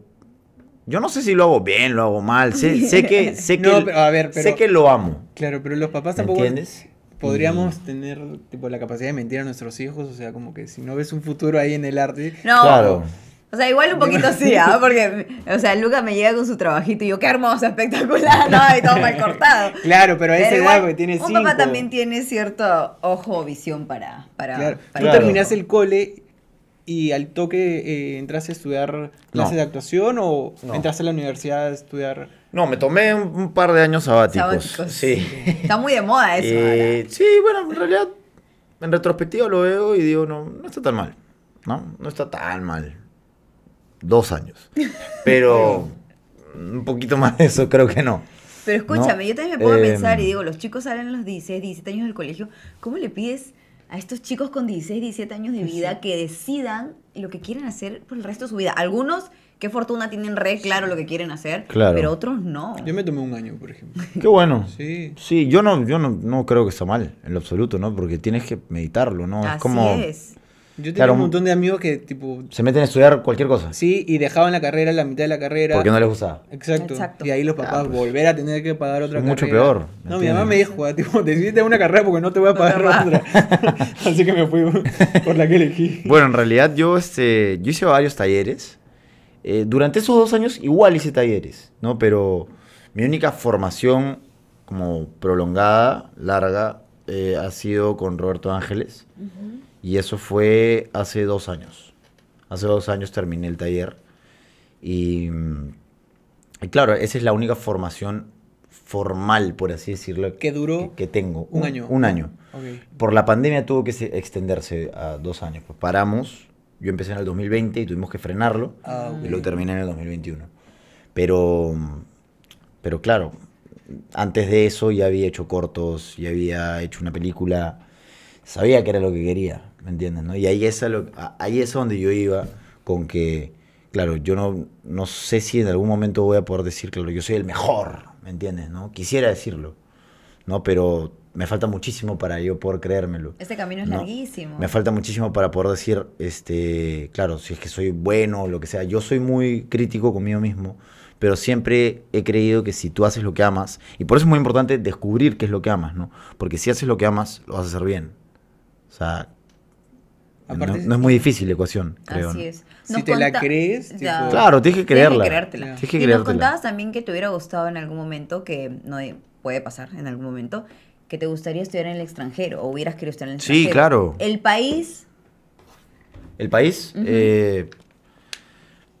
[SPEAKER 3] yo no sé si lo hago bien, lo hago mal. Sé, sé que, sé, que, sé que lo amo.
[SPEAKER 1] Claro, pero los papás tampoco. ¿Entiendes? podríamos mm. tener tipo la capacidad de mentir a nuestros hijos, o sea, como que si no ves un futuro ahí en el arte. No.
[SPEAKER 2] O sea, igual un poquito sí, ¿ah? porque, o sea, Luca me llega con su trabajito y yo, qué hermoso, espectacular, ¿no? Y todo mal cortado. Claro, pero a ese que tiene cinco. Un papá también tiene cierto ojo o visión para, para, Tú terminás
[SPEAKER 1] el cole y al toque eh, entraste a estudiar clases de actuación o entraste a la universidad a estudiar?
[SPEAKER 3] No, me tomé un, par de años sabáticos. Sí.
[SPEAKER 1] Está muy de moda eso. Eh, sí, bueno, en realidad, en retrospectiva lo veo y digo, no,
[SPEAKER 3] no está tan mal. No, no está tan mal. Dos años. Pero un poquito más de eso creo que no. Pero escúchame, yo también me pongo a pensar y em. digo,
[SPEAKER 2] los chicos salen los 16, 17 años del colegio, ¿cómo le pides a estos chicos con 16, 17 años de vida que decidan lo que quieren hacer por el resto de su vida. Algunos, qué fortuna, tienen re claro lo que quieren hacer, claro. pero otros no. Yo
[SPEAKER 1] me tomé un año, por ejemplo. Qué bueno. Sí. Sí,
[SPEAKER 3] yo no, yo no, creo que está mal, en lo absoluto, ¿no? Porque tienes que meditarlo, ¿no? es como...
[SPEAKER 1] Yo tenía un montón de amigos que, tipo.
[SPEAKER 3] Se meten a estudiar cualquier cosa.
[SPEAKER 1] Sí, y dejaban la carrera la mitad de la carrera. Porque no les gustaba. Exacto. Y ahí los papás volver a tener que pagar otra carrera. Mucho peor. No, mi mamá me dijo, ah, tipo, decidiste una carrera porque no te voy a pagar otra. Así que me fui por la que elegí.
[SPEAKER 3] Bueno, en realidad yo, este, yo hice varios talleres. Eh, durante esos dos años igual hice talleres, ¿no? Pero mi única formación como prolongada, larga, eh, ha sido con Roberto Ángeles. Ajá. Y eso fue hace dos años. Hace dos años terminé el taller. Y, claro, esa es la única formación formal, por así decirlo. que duró? Que, tengo. Un, año. Un año. Por la pandemia tuvo que extenderse a dos años. Pues paramos. Yo empecé en el 2020 y tuvimos que frenarlo. Ah, y lo terminé en el 2021. Pero, pero claro, antes de eso ya había hecho cortos, ya había hecho una película. Sabía que era lo que quería. ¿me entiendes? No? Y ahí es, ahí es donde yo iba con que, claro, yo no, no sé si en algún momento voy a poder decir, claro, yo soy el mejor, ¿me entiendes? ¿no? Quisiera decirlo, ¿no? Pero me falta muchísimo para yo poder creérmelo.
[SPEAKER 2] Este camino es larguísimo. Me
[SPEAKER 3] falta muchísimo para poder decir, este, claro, si es que soy bueno o lo que sea. Yo soy muy crítico conmigo mismo, pero siempre he creído que si tú haces lo que amas, y por eso es muy importante descubrir qué es lo que amas, ¿no? Porque si haces lo que amas, lo vas a hacer bien. O sea, no, es muy difícil la ecuación, creo. Así
[SPEAKER 2] es. si te la crees, claro, tienes que creerla. Tienes
[SPEAKER 1] que creértela. y nos contabas
[SPEAKER 2] también que te hubiera gustado en algún momento, que no puede pasar en algún momento, que te gustaría estudiar en el extranjero o hubieras querido estudiar en el extranjero. Sí, claro. El país.
[SPEAKER 3] El país. eh,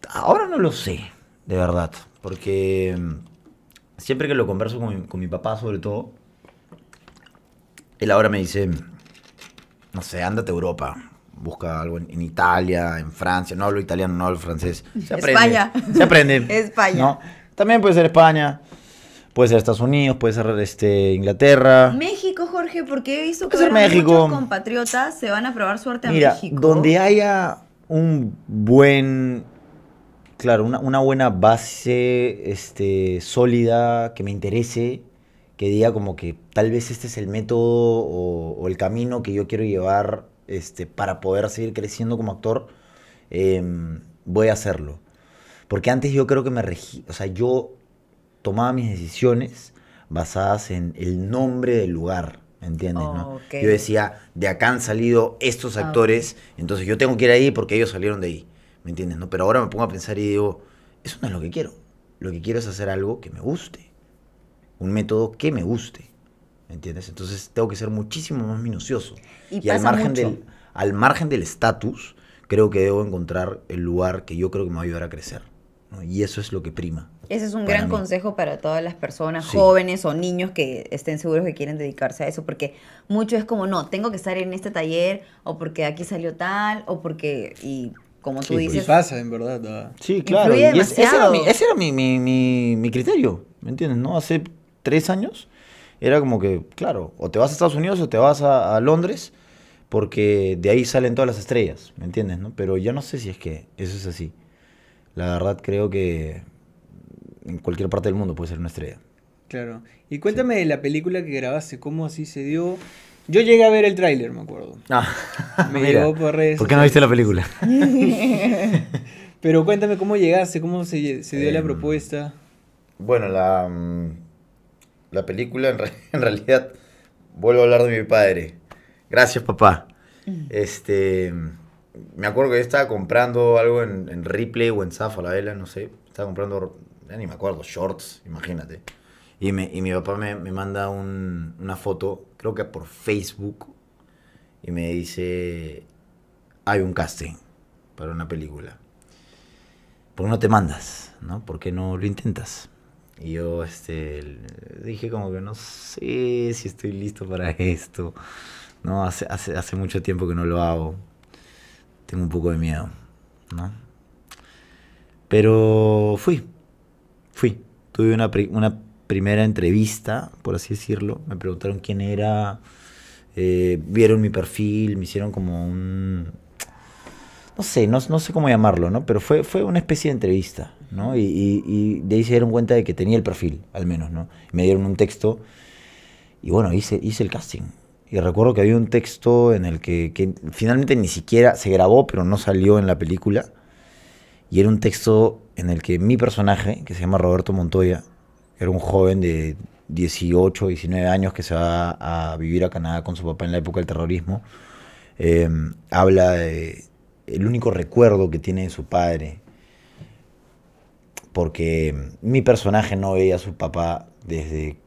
[SPEAKER 3] ahora no lo sé, de verdad, porque mm, siempre que lo converso con mi, con mi papá, sobre todo, él ahora me dice, no sé, ándate a Europa busca algo en, Italia, en Francia, no hablo italiano, no hablo francés. Se España. Se aprende.
[SPEAKER 2] España.
[SPEAKER 3] También puede ser España, puede ser Estados Unidos, puede ser este, Inglaterra.
[SPEAKER 2] México, Jorge, porque he visto que muchos compatriotas se van a probar suerte México.
[SPEAKER 3] Donde haya un buen, claro, una, buena base este, sólida que me interese, que diga como que tal vez este es el método o el camino que yo quiero llevar este, para poder seguir creciendo como actor, em, voy a hacerlo. Porque antes yo creo que me regí, o sea, yo tomaba mis decisiones basadas en el nombre del lugar, ¿me entiendes? Yo decía, de acá han salido estos ah, actores, entonces yo tengo que ir ahí porque ellos salieron de ahí, ¿me entiendes? Pero ahora me pongo a pensar y digo, eso no es lo que quiero. Lo que quiero es hacer algo que me guste, un método que me guste. ¿Me entiendes? Entonces tengo que ser muchísimo más minucioso.
[SPEAKER 2] Y, al margen del
[SPEAKER 3] al margen del estatus, creo que debo encontrar el lugar que yo creo que me va a ayudar a crecer. Y eso es lo que prima.
[SPEAKER 2] Ese es un gran consejo para todas las personas, jóvenes o niños que estén seguros que quieren dedicarse a eso, porque mucho es como, no, tengo que estar en este taller, o porque aquí salió tal, o porque... Y, como tú dices. Y
[SPEAKER 1] pasa, en verdad. Sí, claro. ese, era,
[SPEAKER 3] mi, criterio, ¿me entiendes? ¿No? Hace tres años era como que, claro, o te vas a Estados Unidos o te vas a, Londres, porque de ahí salen todas las estrellas, ¿me entiendes? No? Pero yo no sé si es que eso es así. La verdad creo que en cualquier parte del mundo puede ser una estrella.
[SPEAKER 1] Claro. Y cuéntame de la película que grabaste, cómo así se dio. Yo llegué a ver el tráiler, me acuerdo. Ah, me llegó por redes. ¿Por qué no viste la película? Pero cuéntame cómo llegaste, cómo se, dio la em, propuesta.
[SPEAKER 3] Bueno, la, mm, la película, en, realidad, vuelvo a hablar de mi padre. Gracias, papá. Mm. Este, me acuerdo que yo estaba comprando algo en, Ripley o en Zafala no sé. Estaba comprando, ya ni me acuerdo, shorts, imagínate. Y, y mi papá me, manda una foto, creo que por Facebook, y me dice, hay un casting para una película. ¿Por qué no te mandas? ¿no? ¿Por qué no lo intentas? Y yo este, dije como que no sé si estoy listo para esto. No, hace, hace, mucho tiempo que no lo hago. Tengo un poco de miedo, ¿no? Pero fui, fui. Tuve una, una primera entrevista, por así decirlo. Me preguntaron quién era. Eh, vieron mi perfil, me hicieron como un... No sé, no, no sé cómo llamarlo, ¿no? Pero fue, fue una especie de entrevista. Y, de ahí se dieron cuenta de que tenía el perfil, al menos, ¿no? Me dieron un texto y bueno, hice, hice el casting. Y recuerdo que había un texto en el que, finalmente ni siquiera se grabó, pero no salió en la película. Y era un texto en el que mi personaje, que se llama Roberto Montoya, era un joven de 18, 19 años que se va a vivir a Canadá con su papá en la época del terrorismo, eh, habla de el único recuerdo que tiene de su padre porque mi personaje no veía a su papá desde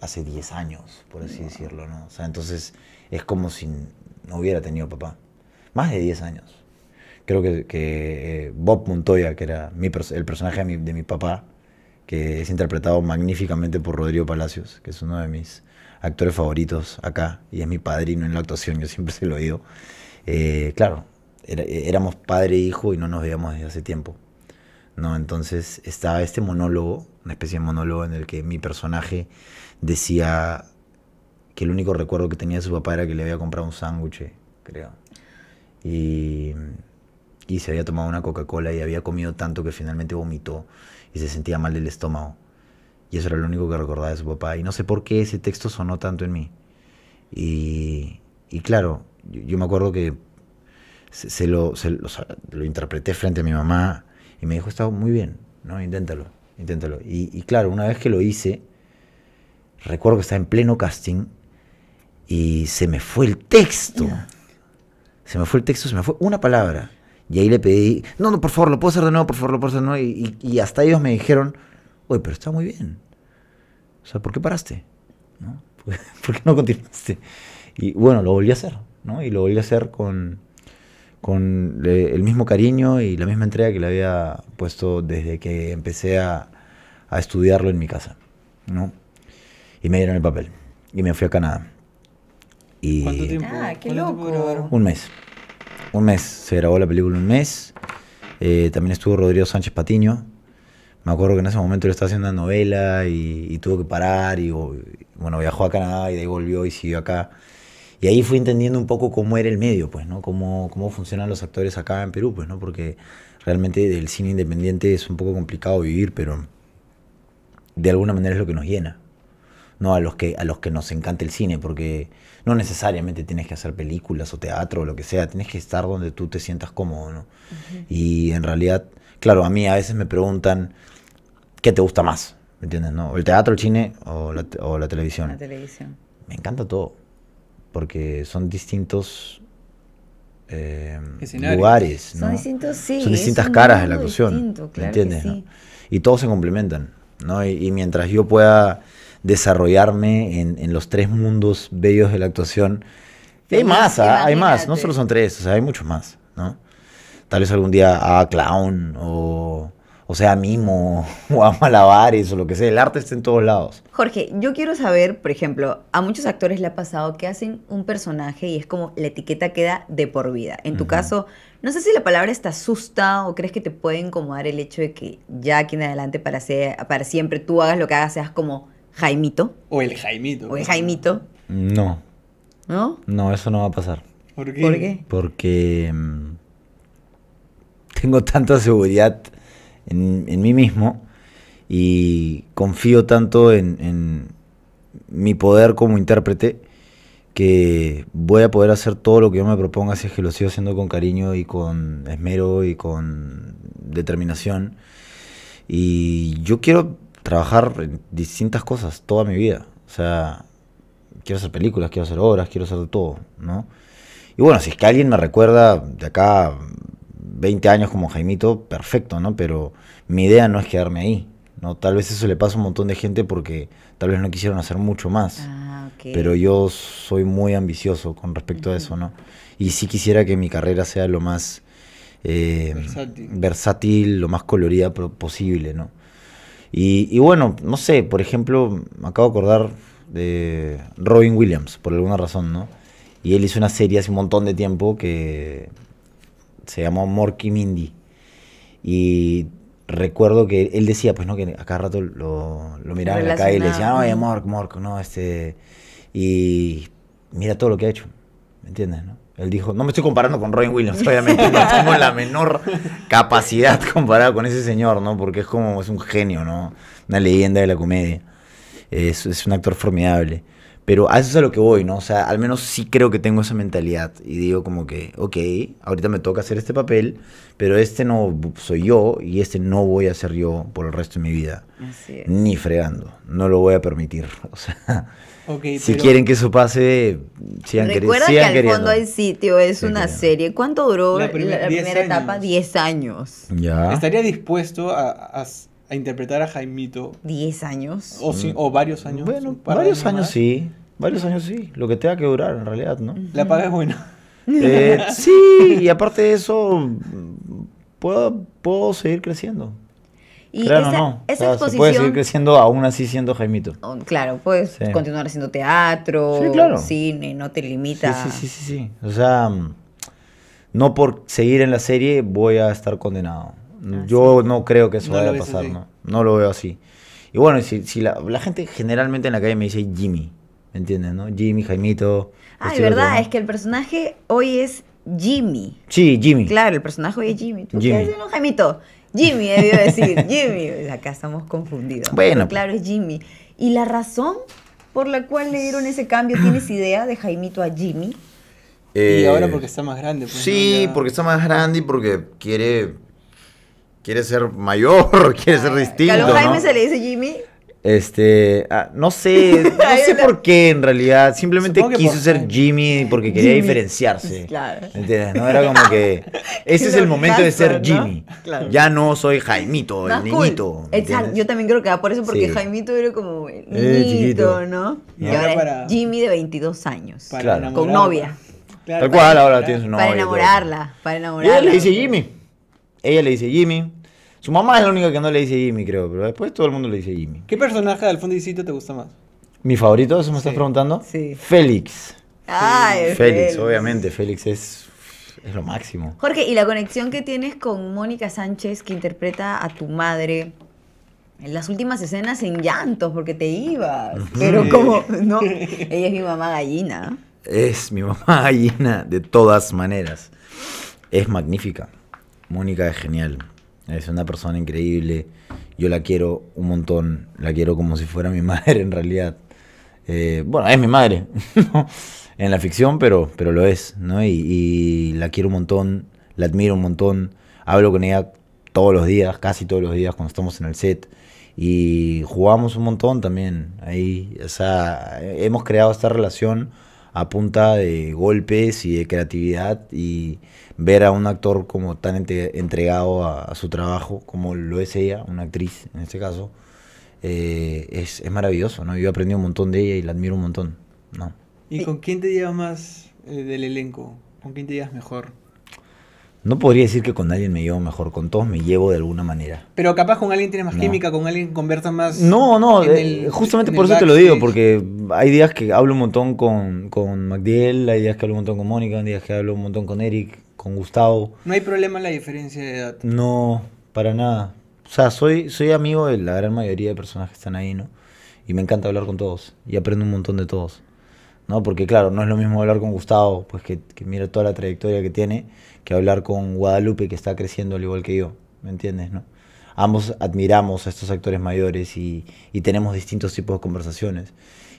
[SPEAKER 3] hace 10 años, por así decirlo, ¿no? entonces es como si no hubiera tenido papá. Más de 10 años. Creo que, eh, Bob Montoya, que era el personaje de mi, papá, que es interpretado magníficamente por Rodrigo Palacios, que es uno de mis actores favoritos acá y es mi padrino en la actuación, yo siempre se lo digo. Eh, claro, éramos padre e hijo y no nos veíamos desde hace tiempo. ¿no? Entonces estaba este monólogo, una especie de monólogo en el que mi personaje decía que el único recuerdo que tenía de su papá era que le había comprado un sándwich, creo. Y, y se había tomado una Coca-Cola y había comido tanto que finalmente vomitó y se sentía mal del estómago. Y eso era lo único que recordaba de su papá. Y no sé por qué ese texto sonó tanto en mí. Y, y claro, yo, me acuerdo que se, lo, se lo interpreté frente a mi mamá y me dijo, está muy bien, ¿no? Inténtalo, inténtalo. Y, y claro, una vez que lo hice, recuerdo que estaba en pleno casting y se me fue el texto. Se me fue el texto, se me fue una palabra. Y ahí le pedí, no, no, por favor, lo puedo hacer de nuevo, por favor, lo puedo hacer de nuevo. Y, hasta ellos me dijeron, oye, pero está muy bien. O sea, ¿por qué paraste? ¿No? ¿Por, qué no continuaste? Y bueno, lo volví a hacer, ¿no? Y lo volví a hacer con, con el mismo cariño y la misma entrega que le había puesto desde que empecé a, a estudiarlo en mi casa. ¿no? Y me dieron el papel y me fui a Canadá. Y ¿Cuánto
[SPEAKER 1] tiempo? Ah, qué loco.
[SPEAKER 3] Un mes. Un mes. Se grabó la película un mes. Eh, también estuvo Rodrigo Sánchez Patiño. Me acuerdo que en ese momento le estaba haciendo una novela y, y tuvo que parar y, bueno, viajó a Canadá y de ahí volvió y siguió acá. Y ahí fui entendiendo un poco cómo era el medio, pues, ¿no? Cómo, cómo funcionan los actores acá en Perú, pues, ¿no? Porque realmente del cine independiente es un poco complicado vivir, pero de alguna manera es lo que nos llena. No a los que, a los que nos encanta el cine, porque no necesariamente tienes que hacer películas o teatro o lo que sea, tienes que estar donde tú te sientas cómodo, Y en realidad, claro, a mí a veces me preguntan, ¿qué te gusta más? ¿Me entiendes? No? ¿El teatro, el cine o la, o la televisión? La televisión. Me encanta todo porque son distintos eh, lugares, Son distintos, Son distintas caras de la actuación, ¿me ¿entiendes? Y todos se complementan, ¿no? Y, mientras yo pueda desarrollarme en, los tres mundos bellos de la actuación, hay más, ah, hay más, no solo son tres, o sea, hay muchos más, ¿no? Tal vez algún día a clown o o sea, mimo, o a malabares, o lo que sea. El arte está en todos lados.
[SPEAKER 2] Jorge, yo quiero saber, por ejemplo, a muchos actores le ha pasado que hacen un personaje y es como la etiqueta queda de por vida. En tu caso, no sé si la palabra está asusta o crees que te puede incomodar el hecho de que ya aquí en adelante para, ser, para siempre tú hagas lo que hagas, seas como Jaimito. O el Jaimito. O el Jaimito. No. ¿No?
[SPEAKER 3] No, eso no va a pasar. ¿Por qué? Porque mm, tengo tanta seguridad en, mí mismo y confío tanto en, mi poder como intérprete que voy a poder hacer todo lo que yo me proponga si es que lo sigo haciendo con cariño y con esmero y con determinación. Y yo quiero trabajar en distintas cosas toda mi vida. O sea, quiero hacer películas, quiero hacer obras, quiero hacer todo, ¿no? Y bueno, si es que alguien me recuerda de acá 20 años como Jaimito, perfecto, ¿no? Pero mi idea no es quedarme ahí, ¿no? Tal vez eso le pasa a un montón de gente porque tal vez no quisieron hacer mucho más. Ah, Pero yo soy muy ambicioso con respecto a eso, ¿no? Y sí quisiera que mi carrera sea lo más eh, versátil. lo más colorida posible, ¿no? Y, y, bueno, no sé, por ejemplo, me acabo de acordar de Robin Williams, por alguna razón, ¿no? Y él hizo una serie hace un montón de tiempo que se llamó Morky Mindy. Y recuerdo que él decía, pues no, que a cada rato lo, lo miraba en la calle y le decía, oye, Mork, Mork, no, este. Y mira todo lo que ha hecho, ¿me entiendes? No? Él dijo, no me estoy comparando con Robin Williams, obviamente no tengo la menor capacidad comparada con ese señor, ¿no? Porque es como, es un genio, ¿no? Una leyenda de la comedia. es un actor formidable. Pero a eso es a lo que voy, ¿no? O sea, al menos sí creo que tengo esa mentalidad. Y digo como que, ok, ahorita me toca hacer este papel, pero este no soy yo y este no voy a ser yo por el resto de mi vida. Así es. Ni fregando. No lo voy a permitir. O sea, okay, si quieren que eso pase, sigan Recuerda que Al Fondo
[SPEAKER 2] hay Sitio es una serie. ¿Cuánto duró la, primera etapa? Diez años.
[SPEAKER 3] Ya.
[SPEAKER 1] ¿Estaría dispuesto a a interpretar a Jaimito. 10 años. O, o varios años. Bueno, varios años
[SPEAKER 3] sí. Varios años sí. Lo que tenga que durar, en realidad, ¿no? La
[SPEAKER 1] paga es buena.
[SPEAKER 3] Eh, sí, y aparte de eso, puedo, puedo seguir creciendo. Y claro, esa, no. esa exposición... se puede seguir creciendo aún así siendo Jaimito.
[SPEAKER 2] Oh, claro, puedes continuar haciendo teatro, cine, no te limita. sí, sí, sí,
[SPEAKER 3] sí. O sea, no por seguir en la serie voy a estar condenado. Ah, Yo no creo que eso vaya a pasar, ¿no? No lo veo así. Y bueno, si, la, gente generalmente en la calle me dice Jimmy, ¿me entiendes? No? Jimmy, Jaimito. Ah, es este verdad, es
[SPEAKER 2] que el personaje hoy es Jimmy. Sí, Jimmy. Claro, el personaje hoy es Jimmy. qué no, Jaimito? Jimmy, eh, decir, Jimmy. Acá estamos confundidos. Bueno. Pues. claro, es Jimmy. ¿Y la razón por la cual le dieron ese cambio? ¿Tienes idea de Jaimito a Jimmy?
[SPEAKER 1] y ahora eh, porque está más grande. Pues, sí, porque
[SPEAKER 3] está más grande y porque quiere quiere ser mayor, quiere ser distinto. ¿A ¿no? Jaime se
[SPEAKER 2] le dice Jimmy?
[SPEAKER 3] Este, ah, no sé, no sé por qué en realidad, simplemente quiso ser Jimmy porque quería diferenciarse. Claro. ¿Entiendes? No era como que ese es el momento de ser Jimmy. Ya no soy Jaimito, el niñito. Exacto, yo
[SPEAKER 2] también creo que era por eso porque Jaimito era como el eh, niñito, ¿no? Y, Jimmy de 22 años, claro. con novia. Tal cual, ahora tiene su novia. Para enamorarla, para enamorarla. Y le dice
[SPEAKER 3] Jimmy. Ella le dice Jimmy. Su mamá es la única que no le dice Jimmy, creo, pero después todo el mundo le dice Jimmy.
[SPEAKER 1] ¿Qué personaje del Alfonso te gusta más?
[SPEAKER 3] ¿Mi favorito? ¿Eso me estás preguntando? Sí. Félix. Ay, Félix, obviamente. Félix es, es lo máximo.
[SPEAKER 2] Jorge, y la conexión que tienes con Mónica Sánchez, que interpreta a tu madre en las últimas escenas en llantos porque te iba. Pero como, no, ella es mi mamá gallina.
[SPEAKER 3] Es mi mamá gallina de todas maneras. Es magnífica. Mónica es genial. Es una persona increíble. Yo la quiero un montón. La quiero como si fuera mi madre en realidad. Eh, bueno, es mi madre. en la ficción, pero, pero lo es. ¿no? Y, y, la quiero un montón. La admiro un montón. Hablo con ella todos los días, casi todos los días cuando estamos en el set. Y jugamos un montón también. Ahí, o sea, hemos creado esta relación a punta de golpes y de creatividad y ver a un actor como tan entregado a, su trabajo, como lo es ella, una actriz en este caso, eh, es, maravilloso, ¿no? Yo aprendido un montón de ella y la admiro un montón, ¿no?
[SPEAKER 1] ¿Y con quién te llevas más eh, del elenco? ¿Con quién te llevas mejor?
[SPEAKER 3] No podría decir que con alguien me llevo mejor, con todos me llevo de alguna manera. Pero capaz con alguien tiene más química,
[SPEAKER 1] con alguien conversa más. No, no, eh, justamente por eso te lo digo,
[SPEAKER 3] porque hay días que hablo un montón con, con hay días que hablo un montón con Mónica, hay días que hablo un montón con Eric, con Gustavo.
[SPEAKER 1] No hay problema la diferencia de edad.
[SPEAKER 3] No, para nada. O sea, soy, soy amigo de la gran mayoría de personas que están ahí, ¿no? Y me encanta hablar con todos. Y aprendo un montón de todos. ¿No? Porque claro, no es lo mismo hablar con Gustavo, pues que, mira toda la trayectoria que tiene, que hablar con Guadalupe, que está creciendo al igual que yo. ¿Me entiendes? ¿No? Ambos admiramos a estos actores mayores y, tenemos distintos tipos de conversaciones.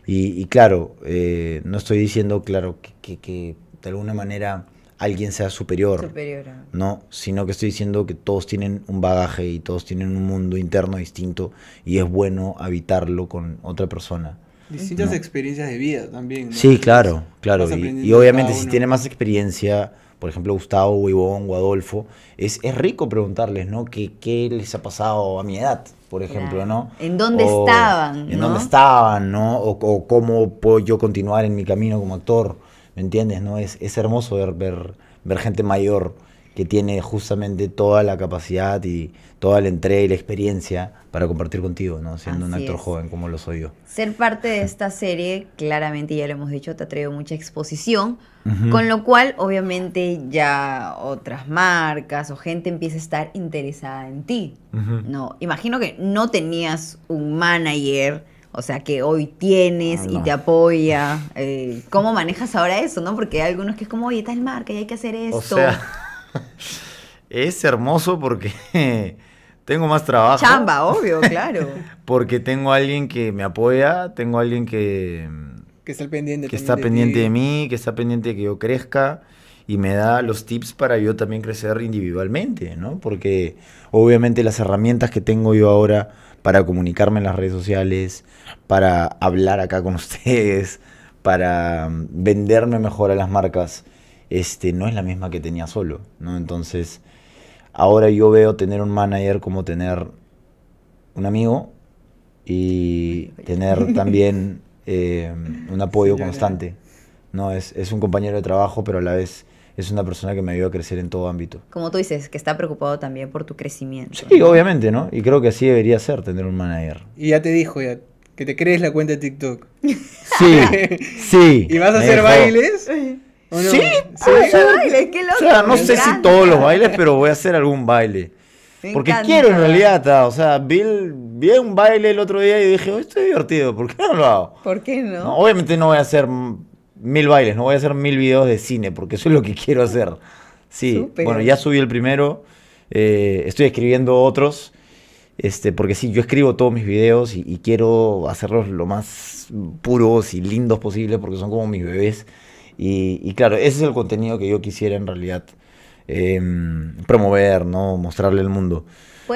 [SPEAKER 3] Y, claro, eh, no estoy diciendo, claro, que de alguna manera alguien sea superior. superior No, sino que estoy diciendo que todos tienen un bagaje y todos tienen un mundo interno distinto y es bueno habitarlo con otra persona.
[SPEAKER 1] Distintas experiencias de vida también. Sí, claro, claro. Y, obviamente si tiene
[SPEAKER 3] más experiencia, por ejemplo Gustavo, o Ivonne o Adolfo, es, es rico preguntarles, ¿no? ¿Qué, ¿Qué les ha pasado a mi edad? por ejemplo, ¿no? ¿En dónde estaban? ¿no? ¿En dónde estaban, no? O, o, cómo puedo yo continuar en mi camino como actor. ¿Me entiendes? ¿No? Es, hermoso ver, ver, gente mayor que tiene justamente toda la capacidad y toda la entrega y la experiencia para compartir contigo, ¿no? Siendo un actor joven como lo soy yo.
[SPEAKER 2] Ser parte de esta serie, claramente ya lo hemos dicho, te ha mucha exposición, con lo cual obviamente ya otras marcas o gente empieza a estar interesada en ti. No, imagino que no tenías un manager o sea, que hoy tienes ah, y te apoya. Eh, ¿Cómo manejas ahora eso, no? Porque hay algunos que es como, oye, el marca y hay que hacer esto. O sea,
[SPEAKER 3] es hermoso porque tengo más trabajo. Chamba,
[SPEAKER 2] obvio, claro.
[SPEAKER 3] porque tengo a alguien que me apoya, tengo a alguien que... Que está pendiente de, mí, que está pendiente de que yo crezca y me da los tips para yo también crecer individualmente, ¿no? Porque obviamente las herramientas que tengo yo ahora para comunicarme en las redes sociales, para hablar acá con ustedes, para mm, venderme mejor a las marcas, este, no es la misma que tenía solo, ¿no? Entonces, ahora yo veo tener un manager como tener un amigo y tener también eh, un apoyo constante, ¿no? es un compañero de trabajo, pero a la vez es una persona que me ayuda a crecer en todo ámbito.
[SPEAKER 2] Como tú dices, que está preocupado también por tu crecimiento. Sí,
[SPEAKER 3] obviamente, ¿no? Y creo que así debería ser tener
[SPEAKER 1] un manager. Y ya te dijo, ya, que te crees la cuenta de
[SPEAKER 2] TikTok. Sí,
[SPEAKER 1] sí. ¿Y vas a hacer bailes? Sí, sí. bailes, qué loco. O sea, no sé si
[SPEAKER 2] todos los bailes, pero
[SPEAKER 3] voy a hacer algún baile.
[SPEAKER 2] porque quiero en
[SPEAKER 3] realidad, o sea, vi, vi, un baile el otro día y dije, oh, esto es divertido, ¿por qué no lo hago?
[SPEAKER 2] ¿Por qué no
[SPEAKER 3] obviamente no voy a hacer mil bailes, no voy a hacer mil videos de cine, porque eso es lo que quiero hacer. Sí, bueno, ya subí el primero, eh, estoy escribiendo otros, este, porque sí, yo escribo todos mis videos y, quiero hacerlos lo más puros y lindos posible, porque son como mis bebés. Y, claro, ese es el contenido que yo quisiera en realidad em, promover, ¿no? Mostrarle al mundo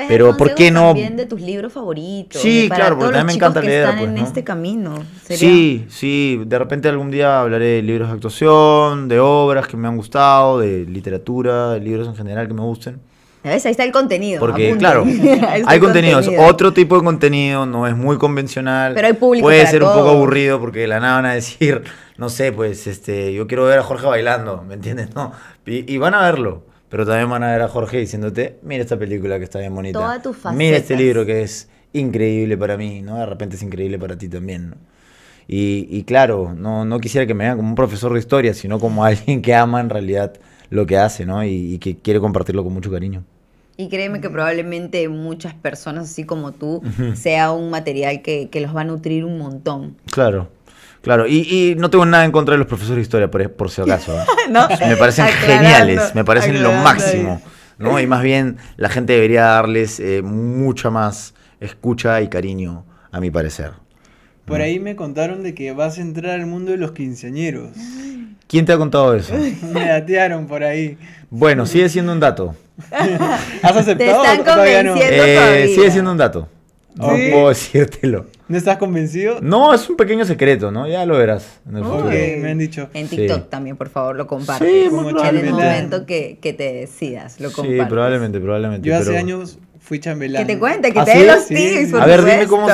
[SPEAKER 3] pero ¿por qué no? También
[SPEAKER 2] de tus libros favoritos. Sí, claro, porque también me encanta leer. Que están pues, en este camino. Sí,
[SPEAKER 3] sí. De repente algún día hablaré de libros de actuación, de obras que me han gustado, de literatura, de libros en general que me gusten.
[SPEAKER 2] ¿Ves? Ahí está el contenido. Porque, claro, hay contenidos. Otro
[SPEAKER 3] tipo de contenido no es muy convencional. Pero hay público. Puede ser un poco aburrido porque la nada van a decir, no sé, pues este, yo quiero ver a Jorge bailando, ¿me entiendes? No. y van a verlo. Pero también van a ver a Jorge diciéndote, mira esta película que está bien bonita. Toda tu mira este libro que es increíble para mí, ¿no? De repente es increíble para ti también, y, claro, no, no quisiera que me vean como un profesor de historia, sino como alguien que ama en realidad lo que hace, ¿no? Y, que quiere compartirlo con mucho cariño.
[SPEAKER 2] Y créeme que probablemente muchas personas así como tú sea un material que, que los va a nutrir un montón.
[SPEAKER 3] Claro. Claro, y, no tengo nada en contra de los profesores de historia, por, si acaso. ¿eh? Me parecen geniales, me parecen lo máximo. ¿no? Y más bien la gente debería darles eh, mucha más escucha y cariño, a mi parecer.
[SPEAKER 1] Por mm. ahí me contaron de que vas a entrar al mundo de los quinceañeros.
[SPEAKER 3] ¿Quién te ha contado eso?
[SPEAKER 1] me datearon por ahí.
[SPEAKER 3] Bueno, sigue siendo un dato. ¿Has aceptado? Te están convenciendo eh, Sigue siendo un dato. No puedo decírtelo.
[SPEAKER 1] ¿No estás convencido?
[SPEAKER 3] No, es un pequeño secreto, ¿no? Ya lo verás en el futuro. me han dicho. En TikTok
[SPEAKER 2] también, por favor, lo compartes. Sí, muy En el momento que, que, te decidas, lo compartes. Sí, probablemente,
[SPEAKER 3] probablemente. Yo hace
[SPEAKER 2] años fui chambelán. Que te cuente, que te dé los tips. a ver, dime cómo,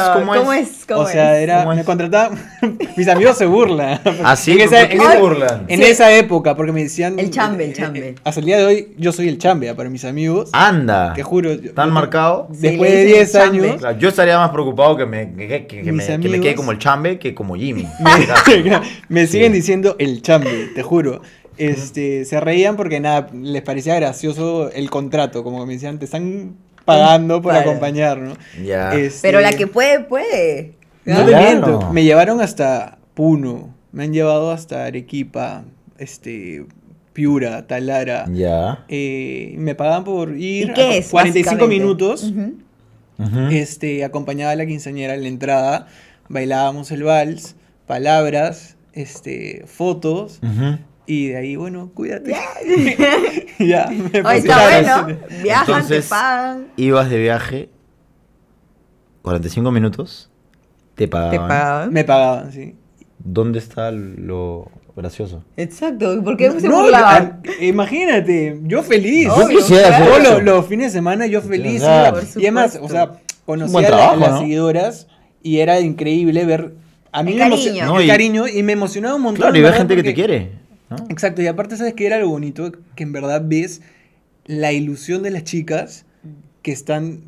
[SPEAKER 2] es? o sea, era,
[SPEAKER 1] me contrataba. mis amigos se burlan. Así ¿Ah, en en, se burlan? En esa época, porque me decían. El chambe, el eh, chambe. Eh, hasta el día de hoy, yo soy el chambe para mis amigos. Anda. Te juro. ¿Tan marcado? Después de 10 años. yo
[SPEAKER 3] estaría más preocupado que me, que, quede como el chambe que como Jimmy.
[SPEAKER 1] me, siguen diciendo el chambe, te juro este, se reían porque nada, les parecía gracioso el contrato, como me decían, te están pagando por acompañarnos. Este, Pero la que
[SPEAKER 2] puede, puede. No te miento,
[SPEAKER 1] me llevaron hasta Puno, me han llevado hasta Arequipa, este, Piura, Talara. Ya. Eh, me pagaban por ir ¿Y qué es, 45 minutos. Este, acompañada a la quinceañera en la entrada, bailábamos el vals, palabras, este, fotos. Y de ahí, bueno, cuídate. ya, me Oye, está bueno. Viajan, te pagan. Ibas
[SPEAKER 3] de viaje 45 minutos, te pagaban. Te pagaban.
[SPEAKER 1] Me pagaban, sí. ¿Dónde está lo gracioso? Exacto, porque se No, imagínate, yo feliz. Yo quisiera los fines de semana yo feliz. Y además, o sea, conocía a, las seguidoras y era increíble ver. A mí El me cariño. cariño y me emocionaba un montón. Claro, y ver gente que te quiere. Exacto, y aparte sabes que era algo bonito, que en verdad ves la ilusión de las chicas que están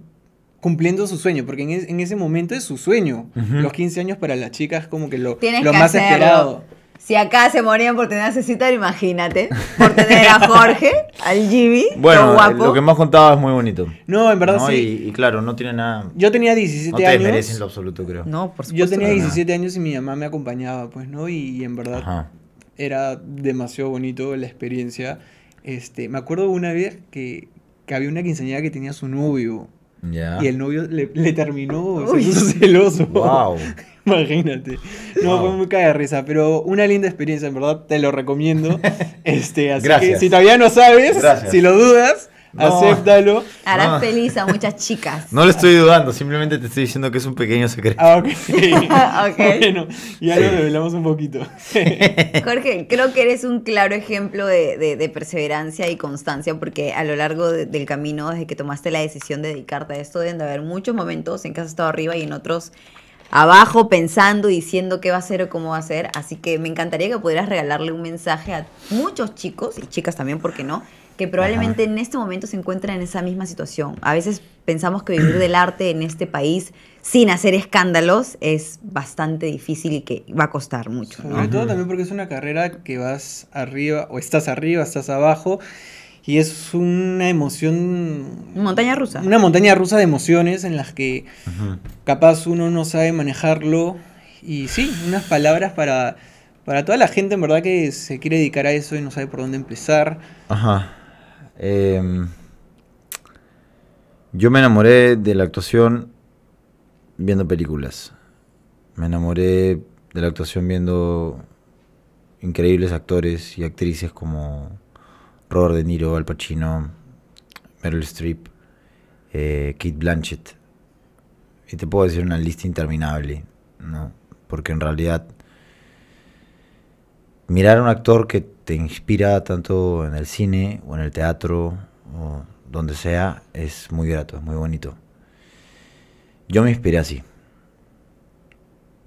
[SPEAKER 1] cumpliendo su sueño, porque en, ese momento es su sueño. Los 15 años para las chicas como que lo, lo más esperado.
[SPEAKER 2] Si acá se morían por tener a Cecita, imagínate. Por tener a Jorge, al Jimmy bueno, guapo. Lo que
[SPEAKER 3] hemos contado es muy bonito. No, en verdad sí. Y, claro, no tiene nada. Yo tenía 17 no te años. lo absoluto, creo. No, por supuesto. Yo tenía 17
[SPEAKER 1] años y mi mamá me acompañaba, pues, ¿no? Y, en verdad era demasiado bonito la experiencia. Este, me acuerdo una vez que, que había una quinceañera que tenía su novio. Y el novio le, terminó, celoso. Wow. Imagínate. No, fue muy caga de risa, pero una linda experiencia, en verdad, te lo recomiendo. este, Gracias. si todavía no sabes, si lo dudas,
[SPEAKER 2] no. Acéptalo. Harás feliz a muchas chicas. No lo
[SPEAKER 1] estoy dudando,
[SPEAKER 3] simplemente te estoy diciendo que es un pequeño secreto. Ah, ok.
[SPEAKER 2] okay. Bueno,
[SPEAKER 1] ya lo revelamos un poquito.
[SPEAKER 2] Jorge, creo que eres un claro ejemplo de, perseverancia y constancia, porque a lo largo del camino, desde que tomaste la decisión de dedicarte a esto, deben de haber muchos momentos en que has estado arriba y en otros abajo pensando, y diciendo qué va a ser o cómo va a ser. Así que me encantaría que pudieras regalarle un mensaje a muchos chicos y chicas también, ¿por qué no? que probablemente en este momento se encuentran en esa misma situación. A veces pensamos que vivir del arte en este país sin hacer escándalos es bastante difícil y que va a costar mucho. ¿no? Sobre todo también
[SPEAKER 1] porque es una carrera que vas arriba, o estás arriba, estás abajo. Y es una emoción... Montaña rusa. Una montaña rusa de emociones en las que capaz uno no sabe manejarlo. Y sí, unas palabras para, para toda la gente en verdad que se quiere dedicar a eso y no sabe por dónde empezar.
[SPEAKER 3] Ajá. Em, yo me enamoré de la actuación viendo películas. Me enamoré de la actuación viendo increíbles actores y actrices como Robert De Niro, Al Pacino, Meryl Streep, eh, Blanchett. Y te puedo decir una lista interminable, ¿no? Porque en realidad mirar a un actor que te inspira tanto en el cine o en el teatro o donde sea es muy grato, es muy bonito. Yo me inspiré así.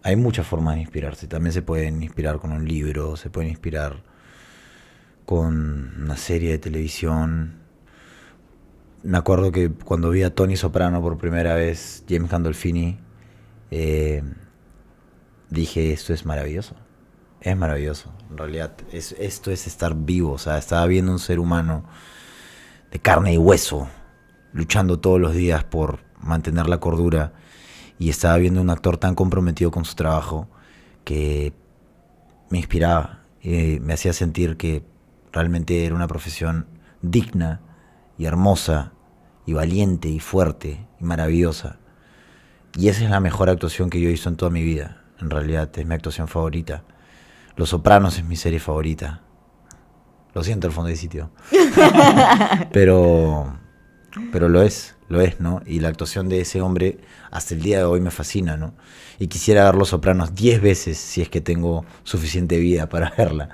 [SPEAKER 3] Hay muchas formas de inspirarse. También se pueden inspirar con un libro, se pueden inspirar con una serie de televisión. Me acuerdo que cuando vi a Tony Soprano por primera vez, James Gandolfini, eh, dije, esto es maravilloso es maravilloso, en realidad. esto es estar vivo, o sea, estaba viendo un ser humano de carne y hueso, luchando todos los días por mantener la cordura, y estaba viendo un actor tan comprometido con su trabajo que me inspiraba y me hacía sentir que realmente era una profesión digna y hermosa y valiente y fuerte y maravillosa. Y esa es la mejor actuación que yo he en toda mi vida. En realidad es mi actuación favorita. Los Sopranos es mi serie favorita. Lo siento al fondo de sitio. pero, pero lo es, lo es, ¿no? Y la actuación de ese hombre hasta el día de hoy me fascina, ¿no? Y quisiera ver Los Sopranos 10 veces si es que tengo suficiente vida para verla.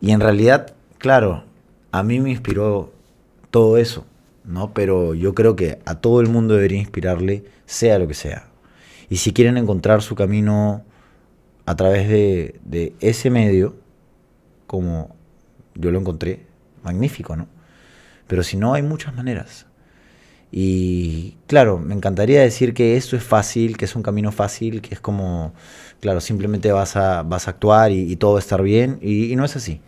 [SPEAKER 3] Y en realidad, claro, a mí me inspiró todo eso, ¿no? Pero yo creo que a todo el mundo debería inspirarle, sea lo que sea. Y si quieren encontrar su camino a través de, ese medio, como yo lo encontré, magnífico, ¿no? Pero si no, hay muchas maneras. Y claro, me encantaría decir que esto es fácil, que es un camino fácil, que es como, claro, simplemente vas a, vas a actuar y, todo va a estar bien. y, no es así.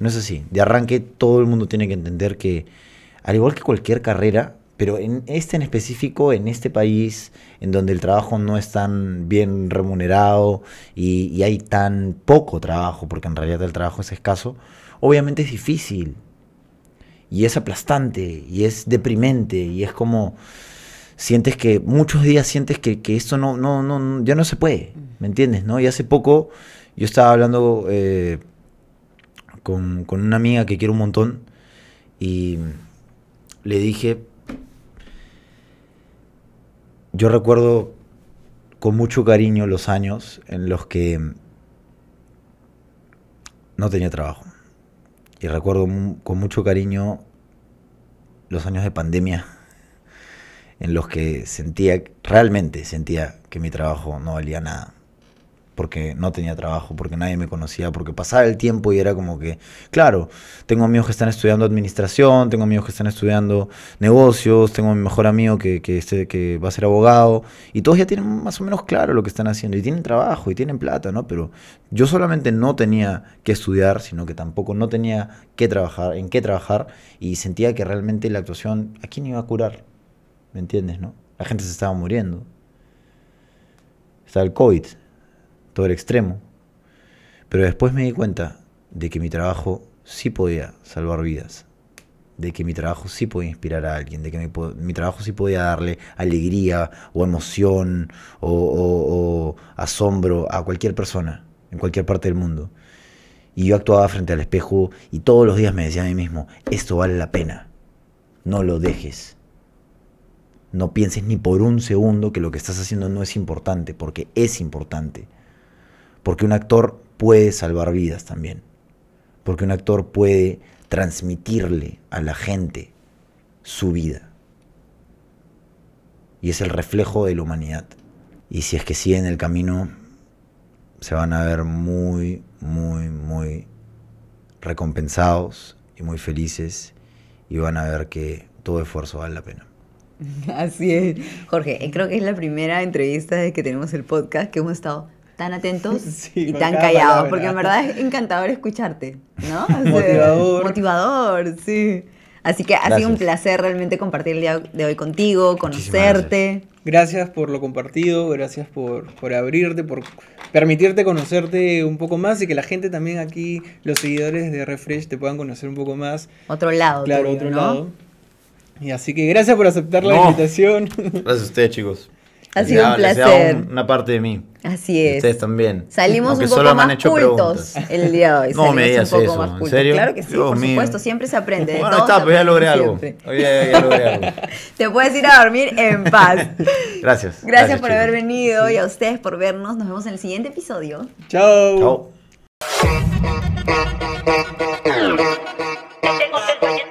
[SPEAKER 3] No es así. De arranque, todo el mundo tiene que entender que, al igual que cualquier carrera, pero en este en específico, en este país, en donde el trabajo no es tan bien remunerado y, hay tan poco trabajo, porque en realidad el trabajo es escaso, obviamente es difícil. Y es aplastante, y es deprimente, y es como sientes que muchos días sientes que, esto no, no, no, ya no se puede, ¿me entiendes? ¿no? Y hace poco yo estaba hablando eh, con, con, una amiga que quiero un montón y le dije, yo recuerdo con mucho cariño los años en los que no tenía trabajo. Y recuerdo con mucho cariño los años de pandemia en los que sentía, realmente sentía que mi trabajo no valía nada porque no tenía trabajo, porque nadie me conocía, porque pasaba el tiempo y era como que, claro, tengo amigos que están estudiando administración, tengo amigos que están estudiando negocios, tengo a mi mejor amigo que, que, este, que va a ser abogado, y todos ya tienen más o menos claro lo que están haciendo, y tienen trabajo, y tienen plata, ¿no? Pero yo solamente no tenía que estudiar, sino que tampoco no tenía que trabajar, en qué trabajar, y sentía que realmente la actuación, ¿a quién iba a curar? ¿Me entiendes, no? La gente se estaba muriendo. Estaba el COVID, todo el extremo. Pero después me di cuenta de que mi trabajo sí podía salvar vidas, de que mi trabajo sí podía inspirar a alguien, de que mi, trabajo sí podía darle alegría o emoción o, asombro a cualquier persona en cualquier parte del mundo. Y yo actuaba frente al espejo y todos los días me decía a mí mismo, esto vale la pena, no lo dejes. No pienses ni por un segundo que lo que estás haciendo no es importante, porque es importante. Porque un actor puede salvar vidas también. Porque un actor puede transmitirle a la gente su vida. Y es el reflejo de la humanidad. Y si es que siguen el camino, se van a ver muy, muy, muy recompensados y muy felices y van a ver que todo esfuerzo vale la pena.
[SPEAKER 2] Así es. Jorge, eh, creo que es la primera entrevista que tenemos el podcast que hemos estado tan atentos y tan callados, porque en verdad es encantador escucharte, ¿no? motivador. Motivador, sí. Así que ha sido un placer realmente compartir el día de hoy contigo, conocerte.
[SPEAKER 1] Gracias. por lo compartido, gracias por, por abrirte, por permitirte conocerte un poco más y que la gente también aquí, los seguidores de Refresh, te puedan conocer un poco más. Otro lado. Claro, otro lado. Y así que gracias por aceptar la invitación.
[SPEAKER 3] Gracias a ustedes, chicos.
[SPEAKER 2] Ha sido un placer.
[SPEAKER 3] una parte de mí. Así es. Ustedes también. Salimos un poco
[SPEAKER 2] el día de hoy. No me digas eso, más ¿en serio? Claro que sí, por supuesto, siempre se aprende. Bueno, está, pues ya logré algo.
[SPEAKER 1] Oye, ya, logré algo.
[SPEAKER 2] Te puedes ir a dormir en paz.
[SPEAKER 1] gracias. Gracias, por haber
[SPEAKER 2] venido y a ustedes por vernos. Nos vemos en el siguiente episodio.
[SPEAKER 1] Chao. Chao.